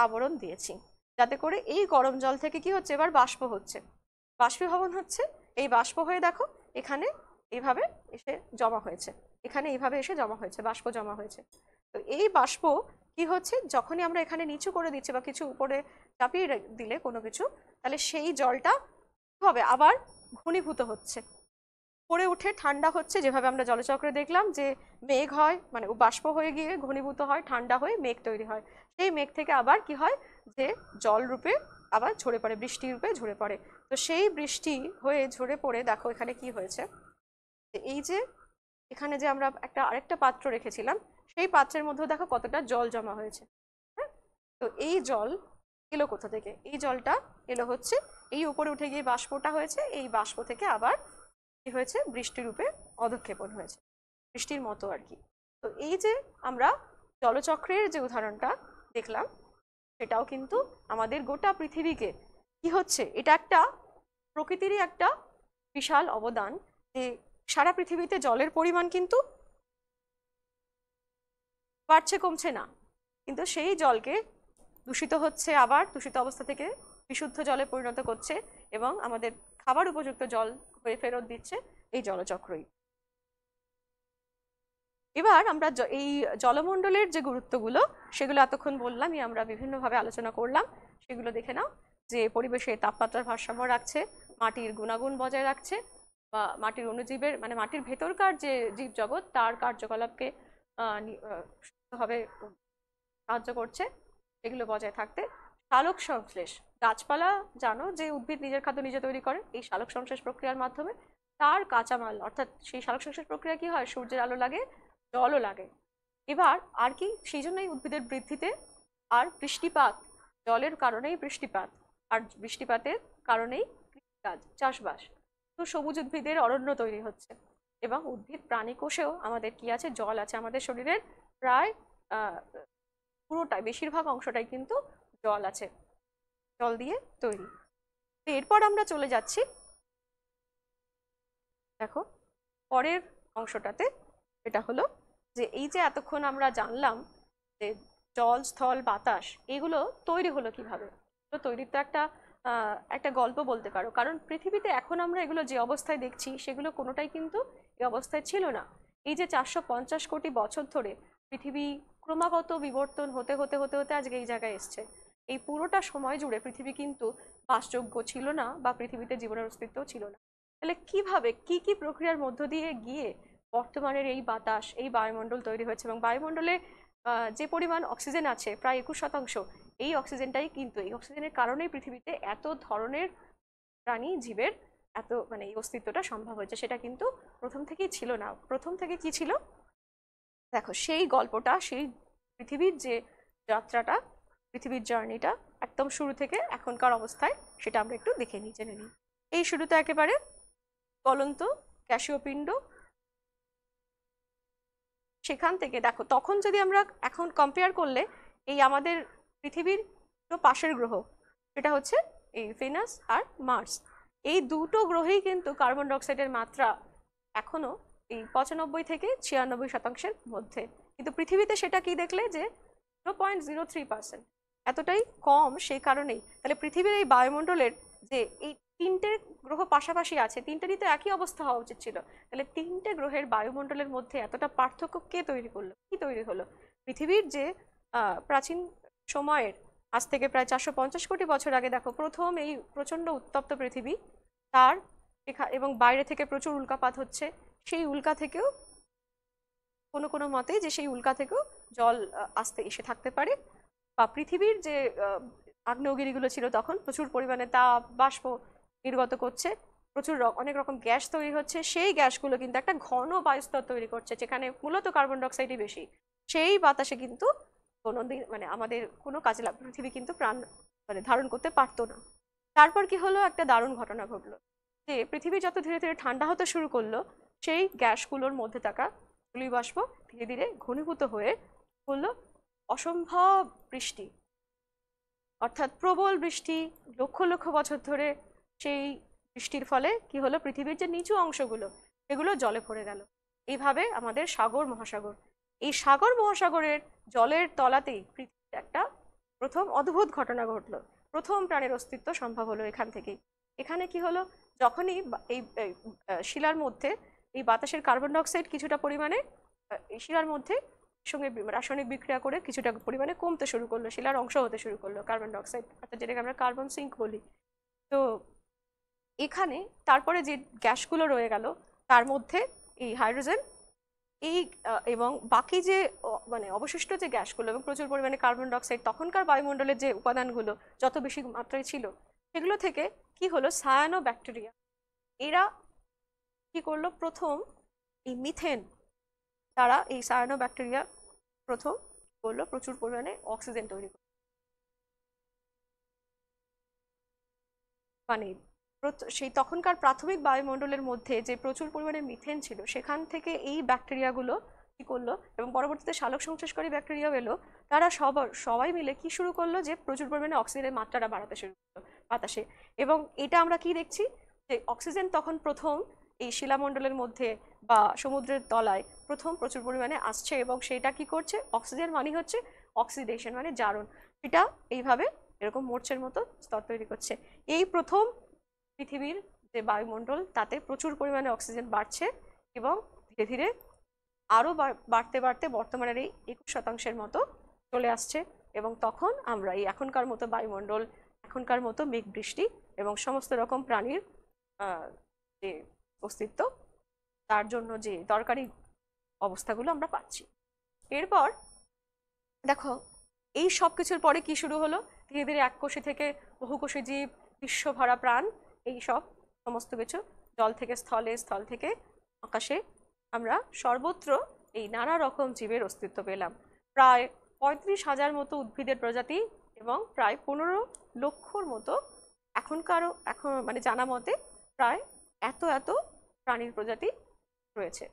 আবরণ দিয়েছি যাতে করে এই গরম জল থেকে কি হচ্ছে এবার বাষ্প হচ্ছে বাষ্পীভবন হচ্ছে এই বাষ্প হয়ে দেখো এখানে এইভাবে এসে জমা হয়েছে এখানে এইভাবে এসে জমা হয়েছে বাষ্প জমা হয়েছে তো এই বাষ্প কি হচ্ছে যখনই আমরা এখানে নিচু করে দিচ্ছি বা কিছু উপরে চাপিয়ে দিলে কোনো কিছু তাহলে সেই জলটা হবে আবার ঘনীভূত হচ্ছে পরে উঠে ঠান্ডা হচ্ছে যেভাবে আমরা জলচক্রে দেখলাম যে মেঘ হয় মানে বাষ্প হয়ে গিয়ে ঘনীভূত হয় ঠান্ডা হয়ে মেঘ তৈরি হয় সেই মেঘ থেকে আবার কি হয় যে জল রূপে আবার ঝরে পড়ে বৃষ্টি রূপে ঝরে পড়ে তো সেই বৃষ্টি হয়ে ঝরে পড়ে দেখো এখানে কি হয়েছে এই যে এখানে যে আমরা একটা আরেকটা পাত্র রেখেছিলাম সেই পাত্রের মধ্যে দেখো কতটা জল জমা হয়েছে হ্যাঁ তো এই জল এলো কোথা থেকে এই জলটা এলো হচ্ছে এই উপরে উঠে গিয়ে বাষ্পটা হয়েছে এই বাষ্প থেকে আবার কি হয়েছে বৃষ্টি রূপে অধক্ষেপণ হয়েছে বৃষ্টির মতো আর কি তো এই যে আমরা জলচক্রের যে উদাহরণটা দেখলাম সেটাও কিন্তু আমাদের গোটা পৃথিবীকে কি হচ্ছে এটা একটা প্রকৃতিরই একটা বিশাল অবদান যে সারা পৃথিবীতে জলের পরিমাণ কিন্তু বাড়ছে কমছে না কিন্তু সেই জলকে দূষিত হচ্ছে আবার দূষিত অবস্থা থেকে বিশুদ্ধ জলে পরিণত করছে এবং আমাদের খাবার উপযুক্ত জল হয়ে ফেরত দিচ্ছে এই জলচক্রই এবার আমরা এই জলমণ্ডলের যে গুরুত্বগুলো সেগুলো এতক্ষণ বললামই আমরা বিভিন্নভাবে আলোচনা করলাম সেগুলো দেখে নাও যে পরিবেশে তাপমাত্রার ভারসাম্য রাখছে মাটির গুণাগুণ বজায় রাখছে বা মাটির অনুজীবের মানে মাটির ভেতরকার যে জীবজগৎ তার কার্যকলাপকে ভাবে সাহায্য করছে এগুলো বজায় থাকতে শালক সংশ্লেষ গাছপালা জানো যে উদ্ভিদ নিজের খাদ্য নিজে তৈরি করে এই সালোক সংশ্লেষ প্রক্রিয়ার মাধ্যমে তার কাঁচামাল অর্থাৎ সেই শালক সংশ্লেষ প্রক্রিয়া কি হয় সূর্যের আলো লাগে জলও লাগে এবার আর কি সেই জন্যই উদ্ভিদের বৃদ্ধিতে আর বৃষ্টিপাত জলের কারণেই বৃষ্টিপাত আর বৃষ্টিপাতের কারণেই কৃষিকাজ চাষবাস তো সবুজ উদ্ভিদের অরণ্য তৈরি হচ্ছে এবং উদ্ভিদ প্রাণী কোষেও আমাদের কি আছে জল আছে আমাদের শরীরের প্রায় পুরোটাই বেশিরভাগ অংশটাই কিন্তু জল আছে জল দিয়ে তৈরি তো এরপর আমরা চলে যাচ্ছি দেখো পরের অংশটাতে এটা হলো যে এই যে এতক্ষণ আমরা জানলাম যে জল স্থল বাতাস এগুলো তৈরি হলো কিভাবে তো তৈরির তো একটা একটা গল্প বলতে পারো কারণ পৃথিবীতে এখন আমরা এগুলো যে অবস্থায় দেখছি সেগুলো কোনোটাই কিন্তু এই অবস্থায় ছিল না এই যে চারশো কোটি বছর ধরে পৃথিবী ক্রমাগত বিবর্তন হতে হতে হতে হতে আজকে এই জায়গায় এসছে এই পুরোটা সময় জুড়ে পৃথিবী কিন্তু বাসযোগ্য ছিল না বা পৃথিবীতে জীবনের অস্তিত্ব ছিল না তাহলে কিভাবে কি কি প্রক্রিয়ার মধ্য দিয়ে গিয়ে বর্তমানের এই বাতাস এই বায়ুমণ্ডল তৈরি হয়েছে এবং বায়ুমণ্ডলে যে পরিমাণ অক্সিজেন আছে প্রায় একুশ শতাংশ এই অক্সিজেনটাই কিন্তু এই অক্সিজেনের কারণেই পৃথিবীতে এত ধরনের প্রাণী জীবের এত মানে এই অস্তিত্বটা সম্ভব হয়েছে সেটা কিন্তু প্রথম থেকেই ছিল না প্রথম থেকে কি ছিল দেখো সেই গল্পটা সেই পৃথিবীর যে যাত্রাটা পৃথিবীর জার্নিটা একদম শুরু থেকে এখনকার অবস্থায় সেটা আমরা একটু দেখে নিই জেনে নিই এই শুরুতে একেবারে গলন্ত পিণ্ড সেখান থেকে দেখো তখন যদি আমরা এখন কম্পেয়ার করলে এই আমাদের পৃথিবীর পাশের গ্রহ সেটা হচ্ছে এই ফিনাস আর মার্স এই দুটো গ্রহেই কিন্তু কার্বন ডাইঅক্সাইডের মাত্রা এখনও এই পঁচানব্বই থেকে ছিয়ানব্বই শতাংশের মধ্যে কিন্তু পৃথিবীতে সেটা কি দেখলে যে zero point zero three percent এতটাই কম সেই কারণেই তাহলে পৃথিবীর এই বায়ুমণ্ডলের যে এই তিনটে গ্রহ পাশাপাশি আছে তিনটেরই তো একই অবস্থা হওয়া উচিত ছিল তাহলে তিনটে গ্রহের বায়ুমণ্ডলের মধ্যে এতটা পার্থক্য কে তৈরি করলো কি তৈরি হলো পৃথিবীর যে প্রাচীন সময়ের আজ থেকে প্রায় চারশো পঞ্চাশ কোটি বছর আগে দেখো প্রথম এই প্রচণ্ড উত্তপ্ত পৃথিবী তার এবং বাইরে থেকে প্রচুর উল্কাপাত হচ্ছে সেই উল্কা থেকেও কোনো কোনো মতে যে সেই উল্কা থেকেও জল আসতে এসে থাকতে পারে বা পৃথিবীর যে আগ্নেয়গিরিগুলো ছিল তখন প্রচুর পরিমাণে তাপ বাষ্প নির্গত করছে প্রচুর অনেক রকম গ্যাস তৈরি হচ্ছে সেই গ্যাসগুলো কিন্তু একটা ঘন বায়ুস্তর তৈরি করছে যেখানে মূলত কার্বন ডাইঅক্সাইডই বেশি সেই বাতাসে কিন্তু কোনো দিন মানে আমাদের কোনো কাজে লাগ পৃথিবী কিন্তু প্রাণ মানে ধারণ করতে পারতো না তারপর কি হলো একটা দারুণ ঘটনা ঘটলো যে পৃথিবী যত ধীরে ধীরে ঠান্ডা হতে শুরু করলো সেই গ্যাসগুলোর মধ্যে থাকা ধুলি বাষ্প ধীরে ধীরে ঘনীভূত হয়ে পড়লো অসম্ভব বৃষ্টি অর্থাৎ প্রবল বৃষ্টি লক্ষ লক্ষ বছর ধরে সেই বৃষ্টির ফলে কি হলো পৃথিবীর যে নিচু অংশগুলো সেগুলো জলে ভরে গেল এইভাবে আমাদের সাগর মহাসাগর এই সাগর মহাসাগরের জলের তলাতেই পৃথিবীর একটা প্রথম অদ্ভুত ঘটনা ঘটল প্রথম প্রাণের অস্তিত্ব সম্ভব হলো এখান থেকেই এখানে কি হলো যখনই এই শিলার মধ্যে এই বাতাসের কার্বন ডাইঅক্সাইড কিছুটা পরিমাণে শিলার মধ্যে সঙ্গে রাসায়নিক বিক্রিয়া করে কিছুটা পরিমাণে কমতে শুরু করলো শিলার অংশ হতে শুরু করলো কার্বন ডাইঅক্সাইড অর্থাৎ যেটাকে আমরা কার্বন সিঙ্ক বলি তো এখানে তারপরে যে গ্যাসগুলো রয়ে গেল তার মধ্যে এই হাইড্রোজেন এই এবং বাকি যে মানে অবশিষ্ট যে গ্যাসগুলো এবং প্রচুর পরিমাণে কার্বন ডাইঅক্সাইড তখনকার বায়ুমণ্ডলের যে উপাদানগুলো যত বেশি মাত্রায় ছিল সেগুলো থেকে কি হলো সায়ানো ব্যাকটেরিয়া এরা কি করলো প্রথম এই মিথেন তারা এই সায়ানো ব্যাকটেরিয়া প্রথম করলো প্রচুর পরিমাণে অক্সিজেন তৈরি করলো মানে সেই তখনকার প্রাথমিক বায়ুমণ্ডলের মধ্যে যে প্রচুর পরিমাণে মিথেন ছিল সেখান থেকে এই ব্যাকটেরিয়াগুলো কি করলো এবং পরবর্তীতে শালক সংশ্লেষকারী ব্যাকটেরিয়াও এলো তারা সবার সবাই মিলে কি শুরু করলো যে প্রচুর পরিমাণে অক্সিজেনের মাত্রাটা বাড়াতে শুরু করলো বাতাসে এবং এটা আমরা কি দেখছি যে অক্সিজেন তখন প্রথম এই শিলামণ্ডলের মধ্যে বা সমুদ্রের তলায় প্রথম প্রচুর পরিমাণে আসছে এবং সেটা কি করছে অক্সিজেন মানে হচ্ছে অক্সিডেশন মানে জারণ এটা এইভাবে এরকম মোর্চের মতো স্তর তৈরি করছে এই প্রথম পৃথিবীর যে বায়ুমণ্ডল তাতে প্রচুর পরিমাণে অক্সিজেন বাড়ছে এবং ধীরে ধীরে আরও বাড়তে বাড়তে বর্তমানের এই একুশ শতাংশের মতো চলে আসছে এবং তখন আমরা এই এখনকার মতো বায়ুমণ্ডল এখনকার মতো মেঘ বৃষ্টি এবং সমস্ত রকম প্রাণীর যে অস্তিত্ব তার জন্য যে দরকারি অবস্থাগুলো আমরা পাচ্ছি এরপর দেখো এই সব কিছুর পরে কি শুরু হলো ধীরে ধীরে এক কোষে থেকে বহুকোষী জীব বিশ্বভরা প্রাণ এই সব সমস্ত কিছু জল থেকে স্থলে স্থল থেকে আকাশে আমরা সর্বত্র এই নানা রকম জীবের অস্তিত্ব পেলাম প্রায় পঁয়ত্রিশ হাজার মতো উদ্ভিদের প্রজাতি এবং প্রায় পনেরো লক্ষর মতো এখনকারও এখন মানে জানা মতে প্রায় এত এত প্রাণীর প্রজাতি রয়েছে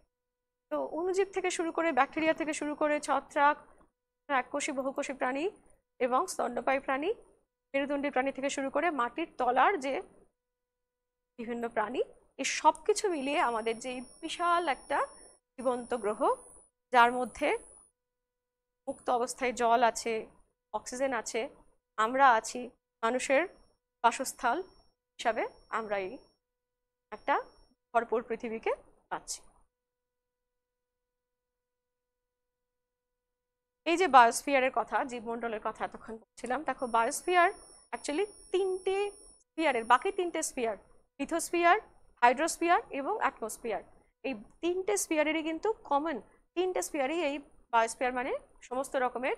তো অনুজীব থেকে শুরু করে ব্যাকটেরিয়া থেকে শুরু করে ছত্রাক এককোষী বহুকোষী প্রাণী এবং স্তন্যপায়ী প্রাণী মেরুদণ্ডী প্রাণী থেকে শুরু করে মাটির তলার যে বিভিন্ন প্রাণী এই সব কিছু মিলিয়ে আমাদের যে বিশাল একটা জীবন্ত গ্রহ যার মধ্যে মুক্ত অবস্থায় জল আছে অক্সিজেন আছে আমরা আছি মানুষের বাসস্থল হিসাবে আমরা এই একটা ভরপুর পৃথিবীকে পাচ্ছি এই যে বায়োস্ফিয়ারের কথা জীবমণ্ডলের কথা এতক্ষণ বলছিলাম দেখো বায়োস্ফিয়ার অ্যাকচুয়ালি তিনটে স্পিয়ারের বাকি তিনটে স্পিয়ার পিথোস্ফিয়ার হাইড্রোস্ফিয়ার এবং অ্যাটমোস্ফিয়ার এই তিনটে স্পিয়ারেরই কিন্তু কমন তিনটে স্পিয়ারই এই বায়োস্ফিয়ার মানে সমস্ত রকমের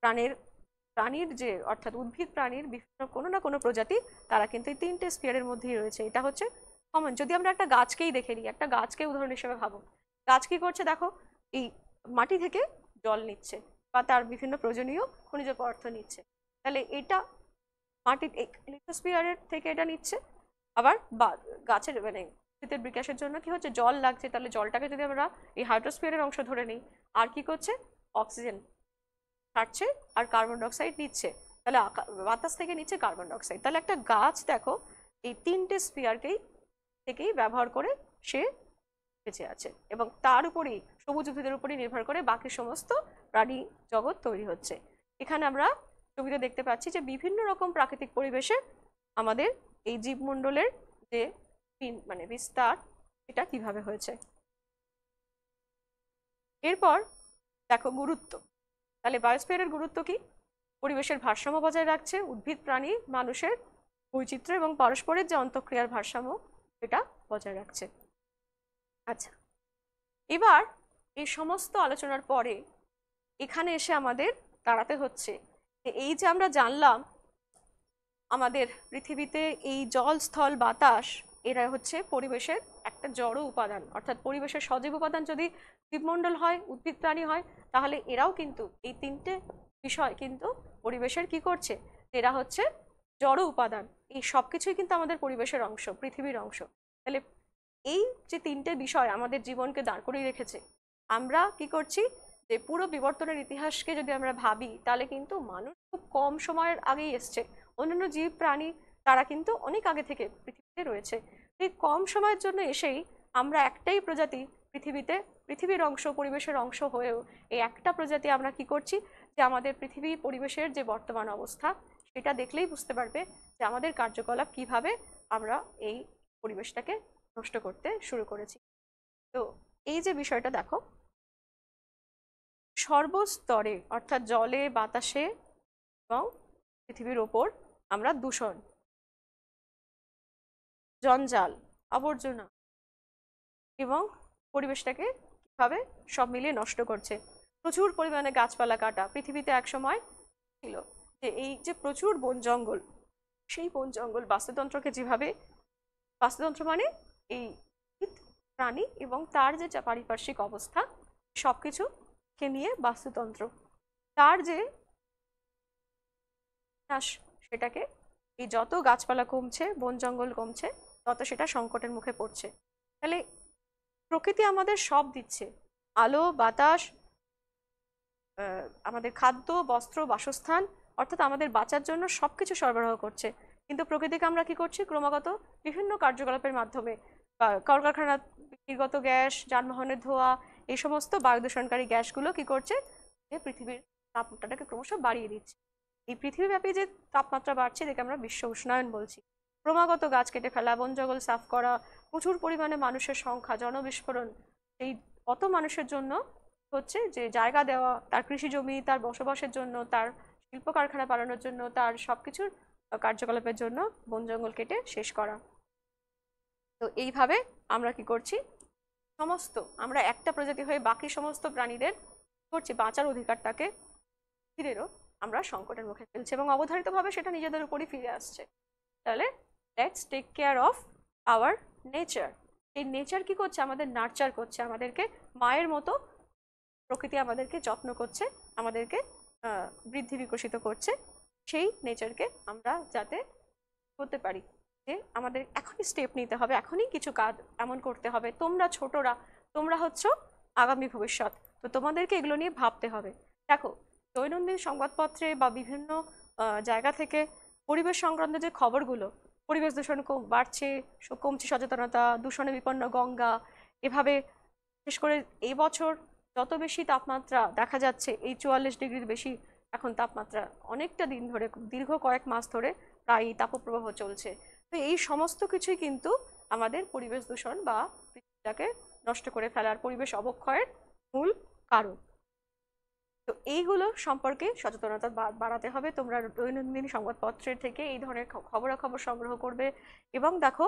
প্রাণের প্রাণীর যে অর্থাৎ উদ্ভিদ প্রাণীর বিভিন্ন কোনো না কোনো প্রজাতি তারা কিন্তু এই তিনটে স্পিয়ারের মধ্যেই রয়েছে এটা হচ্ছে কমন যদি আমরা একটা গাছকেই দেখে নিই একটা গাছকে উদাহরণ হিসেবে ভাবো গাছ কী করছে দেখো এই মাটি থেকে জল নিচ্ছে বা তার বিভিন্ন প্রয়োজনীয় খনিজ পদার্থ নিচ্ছে তাহলে এটা মাটির লিথোস্পিয়ারের থেকে এটা নিচ্ছে আবার বা গাছের মানে শীতের বিকাশের জন্য কি হচ্ছে জল লাগছে তাহলে জলটাকে যদি আমরা এই হাইড্রোস্পিয়ারের অংশ ধরে নিই আর কি করছে অক্সিজেন ছাড়ছে আর কার্বন ডাইঅক্সাইড নিচ্ছে তাহলে বাতাস থেকে নিচ্ছে কার্বন ডাইঅক্সাইড তাহলে একটা গাছ দেখো এই তিনটে স্পিয়ারকেই থেকেই ব্যবহার করে সে বেঁচে আছে এবং তার উপরেই সবুজ উদ্ভিদের উপরেই নির্ভর করে বাকি সমস্ত প্রাণী জগৎ তৈরি হচ্ছে এখানে আমরা ছবিতে দেখতে পাচ্ছি যে বিভিন্ন রকম প্রাকৃতিক পরিবেশে আমাদের এই জীবমণ্ডলের যে মানে বিস্তার এটা কিভাবে হয়েছে এরপর দেখো গুরুত্ব তাহলে বায়োস্ফিয়ারের গুরুত্ব কি পরিবেশের ভারসাম্য বজায় রাখছে উদ্ভিদ প্রাণী মানুষের বৈচিত্র্য এবং পারস্পরের যে অন্তঃক্রিয়ার ভারসাম্য এটা বজায় রাখছে আচ্ছা এবার এই সমস্ত আলোচনার পরে এখানে এসে আমাদের দাঁড়াতে হচ্ছে যে এই যে আমরা জানলাম আমাদের পৃথিবীতে এই জল স্থল বাতাস এরা হচ্ছে পরিবেশের একটা জড় উপাদান অর্থাৎ পরিবেশের সজীব উপাদান যদি জীবমণ্ডল হয় উদ্ভিদ প্রাণী হয় তাহলে এরাও কিন্তু এই তিনটে বিষয় কিন্তু পরিবেশের কি করছে এরা হচ্ছে জড় উপাদান এই সব কিছুই কিন্তু আমাদের পরিবেশের অংশ পৃথিবীর অংশ তাহলে এই যে তিনটে বিষয় আমাদের জীবনকে দাঁড় করিয়ে রেখেছে আমরা কি করছি যে পুরো বিবর্তনের ইতিহাসকে যদি আমরা ভাবি তাহলে কিন্তু মানুষ খুব কম সময়ের আগেই এসছে অন্যান্য জীব প্রাণী তারা কিন্তু অনেক আগে থেকে পৃথিবীতে রয়েছে এই কম সময়ের জন্য এসেই আমরা একটাই প্রজাতি পৃথিবীতে পৃথিবীর অংশ পরিবেশের অংশ হয়েও এই একটা প্রজাতি আমরা কি করছি যে আমাদের পৃথিবী পরিবেশের যে বর্তমান অবস্থা এটা দেখলেই বুঝতে পারবে যে আমাদের কার্যকলাপ কিভাবে আমরা এই পরিবেশটাকে নষ্ট করতে শুরু করেছি তো এই যে বিষয়টা দেখো সর্বস্তরে অর্থাৎ জলে বাতাসে এবং পৃথিবীর ওপর আমরা দূষণ জঞ্জাল আবর্জনা এবং পরিবেশটাকে কীভাবে সব মিলিয়ে নষ্ট করছে প্রচুর পরিমাণে গাছপালা কাটা পৃথিবীতে একসময় ছিল যে এই যে প্রচুর বন জঙ্গল সেই বন জঙ্গল বাস্তুতন্ত্রকে যেভাবে বাস্তুতন্ত্র মানে এই প্রাণী এবং তার যে পারিপার্শ্বিক অবস্থা সব কিছুকে নিয়ে বাস্তুতন্ত্র তার যে সেটাকে এই যত গাছপালা কমছে বন জঙ্গল কমছে তত সেটা সংকটের মুখে পড়ছে তাহলে প্রকৃতি আমাদের সব দিচ্ছে আলো বাতাস আমাদের খাদ্য বস্ত্র বাসস্থান অর্থাৎ আমাদের বাঁচার জন্য সব কিছু সরবরাহ করছে কিন্তু প্রকৃতিকে আমরা কি করছি ক্রমাগত বিভিন্ন কার্যকলাপের মাধ্যমে কলকারখানা নির্গত গ্যাস যানবাহনের ধোয়া এই সমস্ত বায়ু দূষণকারী গ্যাসগুলো কি করছে পৃথিবীর তাপমাত্রাটাকে ক্রমশ বাড়িয়ে দিচ্ছে এই পৃথিবীব্যাপী যে তাপমাত্রা বাড়ছে যেটাকে আমরা বিশ্ব উষ্ণায়ন বলছি ক্রমাগত গাছ কেটে ফেলা বন জঙ্গল সাফ করা প্রচুর পরিমাণে মানুষের সংখ্যা জনবিস্ফোরণ এই অত মানুষের জন্য হচ্ছে যে জায়গা দেওয়া তার কৃষি জমি তার বসবাসের জন্য তার শিল্প কারখানা পালানোর জন্য তার সব কিছুর কার্যকলাপের জন্য বন জঙ্গল কেটে শেষ করা তো এইভাবে আমরা কি করছি সমস্ত আমরা একটা প্রজাতি হয়ে বাকি সমস্ত প্রাণীদের করছি বাঁচার অধিকারটাকে ফিরেরও আমরা সংকটের মুখে ফেলছি এবং অবধারিতভাবে সেটা নিজেদের উপরই ফিরে আসছে তাহলে let's take care of our nature এই নেচার কি করছে আমাদের নার্চার করছে আমাদেরকে মায়ের মতো প্রকৃতি আমাদেরকে যত্ন করছে আমাদেরকে বৃদ্ধি বিকশিত করছে সেই নেচারকে আমরা যাতে করতে পারি যে আমাদের এখনই স্টেপ নিতে হবে এখনই কিছু কাজ এমন করতে হবে তোমরা ছোটরা তোমরা হচ্ছ আগামী ভবিষ্যৎ তো তোমাদেরকে এগুলো নিয়ে ভাবতে হবে দেখো দৈনন্দিন সংবাদপত্রে বা বিভিন্ন জায়গা থেকে পরিবেশ সংক্রান্ত যে খবরগুলো পরিবেশ দূষণ কম বাড়ছে কমছে সচেতনতা দূষণে বিপন্ন গঙ্গা এভাবে বিশেষ করে এবছর যত বেশি তাপমাত্রা দেখা যাচ্ছে এই চুয়াল্লিশ ডিগ্রির বেশি এখন তাপমাত্রা অনেকটা দিন ধরে দীর্ঘ কয়েক মাস ধরে প্রায় তাপপ্রবাহ চলছে তো এই সমস্ত কিছুই কিন্তু আমাদের পরিবেশ দূষণ বা পৃথিবীটাকে নষ্ট করে ফেলার পরিবেশ অবক্ষয়ের মূল কারণ তো এইগুলো সম্পর্কে সচেতনতা বাড়াতে হবে তোমরা দৈনন্দিন সংবাদপত্রের থেকে এই ধরনের খবরাখবর সংগ্রহ করবে এবং দেখো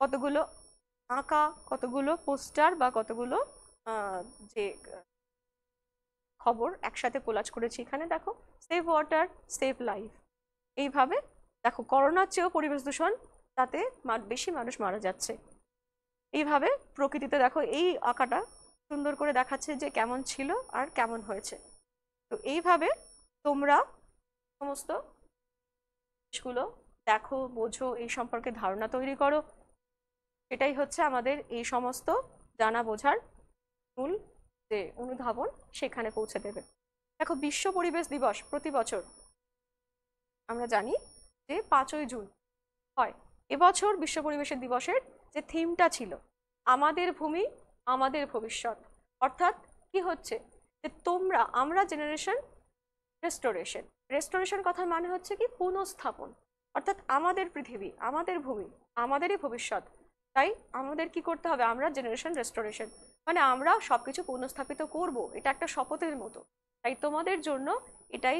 কতগুলো আঁকা কতগুলো পোস্টার বা কতগুলো যে খবর একসাথে কোলাজ করেছি এখানে দেখো সেভ ওয়াটার সেভ লাইফ এইভাবে দেখো করোনার চেয়েও পরিবেশ দূষণ তাতে বেশি মানুষ মারা যাচ্ছে এইভাবে প্রকৃতিতে দেখো এই আঁকাটা সুন্দর করে দেখাচ্ছে যে কেমন ছিল আর কেমন হয়েছে তো এইভাবে তোমরা সমস্ত জিনিসগুলো দেখো বোঝো এই সম্পর্কে ধারণা তৈরি করো এটাই হচ্ছে আমাদের এই সমস্ত জানা বোঝার মূল যে অনুধাবন সেখানে পৌঁছে দেবে দেখো বিশ্ব পরিবেশ দিবস প্রতি বছর আমরা জানি যে পাঁচই জুন হয় এবছর বিশ্ব পরিবেশের দিবসের যে থিমটা ছিল আমাদের ভূমি আমাদের ভবিষ্যৎ অর্থাৎ কি হচ্ছে যে তোমরা আমরা জেনারেশন রেস্টোরেশন রেস্টোরেশন কথার মানে হচ্ছে কি পুনঃস্থাপন অর্থাৎ আমাদের পৃথিবী আমাদের ভূমি আমাদেরই ভবিষ্যৎ তাই আমাদের কি করতে হবে আমরা জেনারেশন রেস্টোরেশন মানে আমরা সব কিছু পুনঃস্থাপিত করব এটা একটা শপথের মতো তাই তোমাদের জন্য এটাই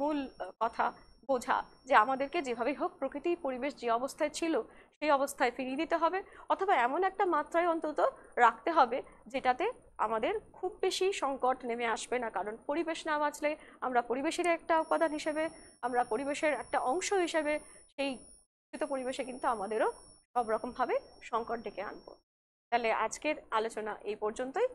মূল কথা বোঝা যে আমাদেরকে যেভাবেই হোক প্রকৃতি পরিবেশ যে অবস্থায় ছিল সেই অবস্থায় ফিরিয়ে দিতে হবে অথবা এমন একটা মাত্রায় অন্তত রাখতে হবে যেটাতে আমাদের খুব বেশি সংকট নেমে আসবে না কারণ পরিবেশ না বাঁচলে আমরা পরিবেশের একটা উপাদান হিসেবে আমরা পরিবেশের একটা অংশ হিসেবে সেই পরিবেশে কিন্তু আমাদেরও সব রকমভাবে সংকট ডেকে আনবো তাহলে আজকের আলোচনা এই পর্যন্তই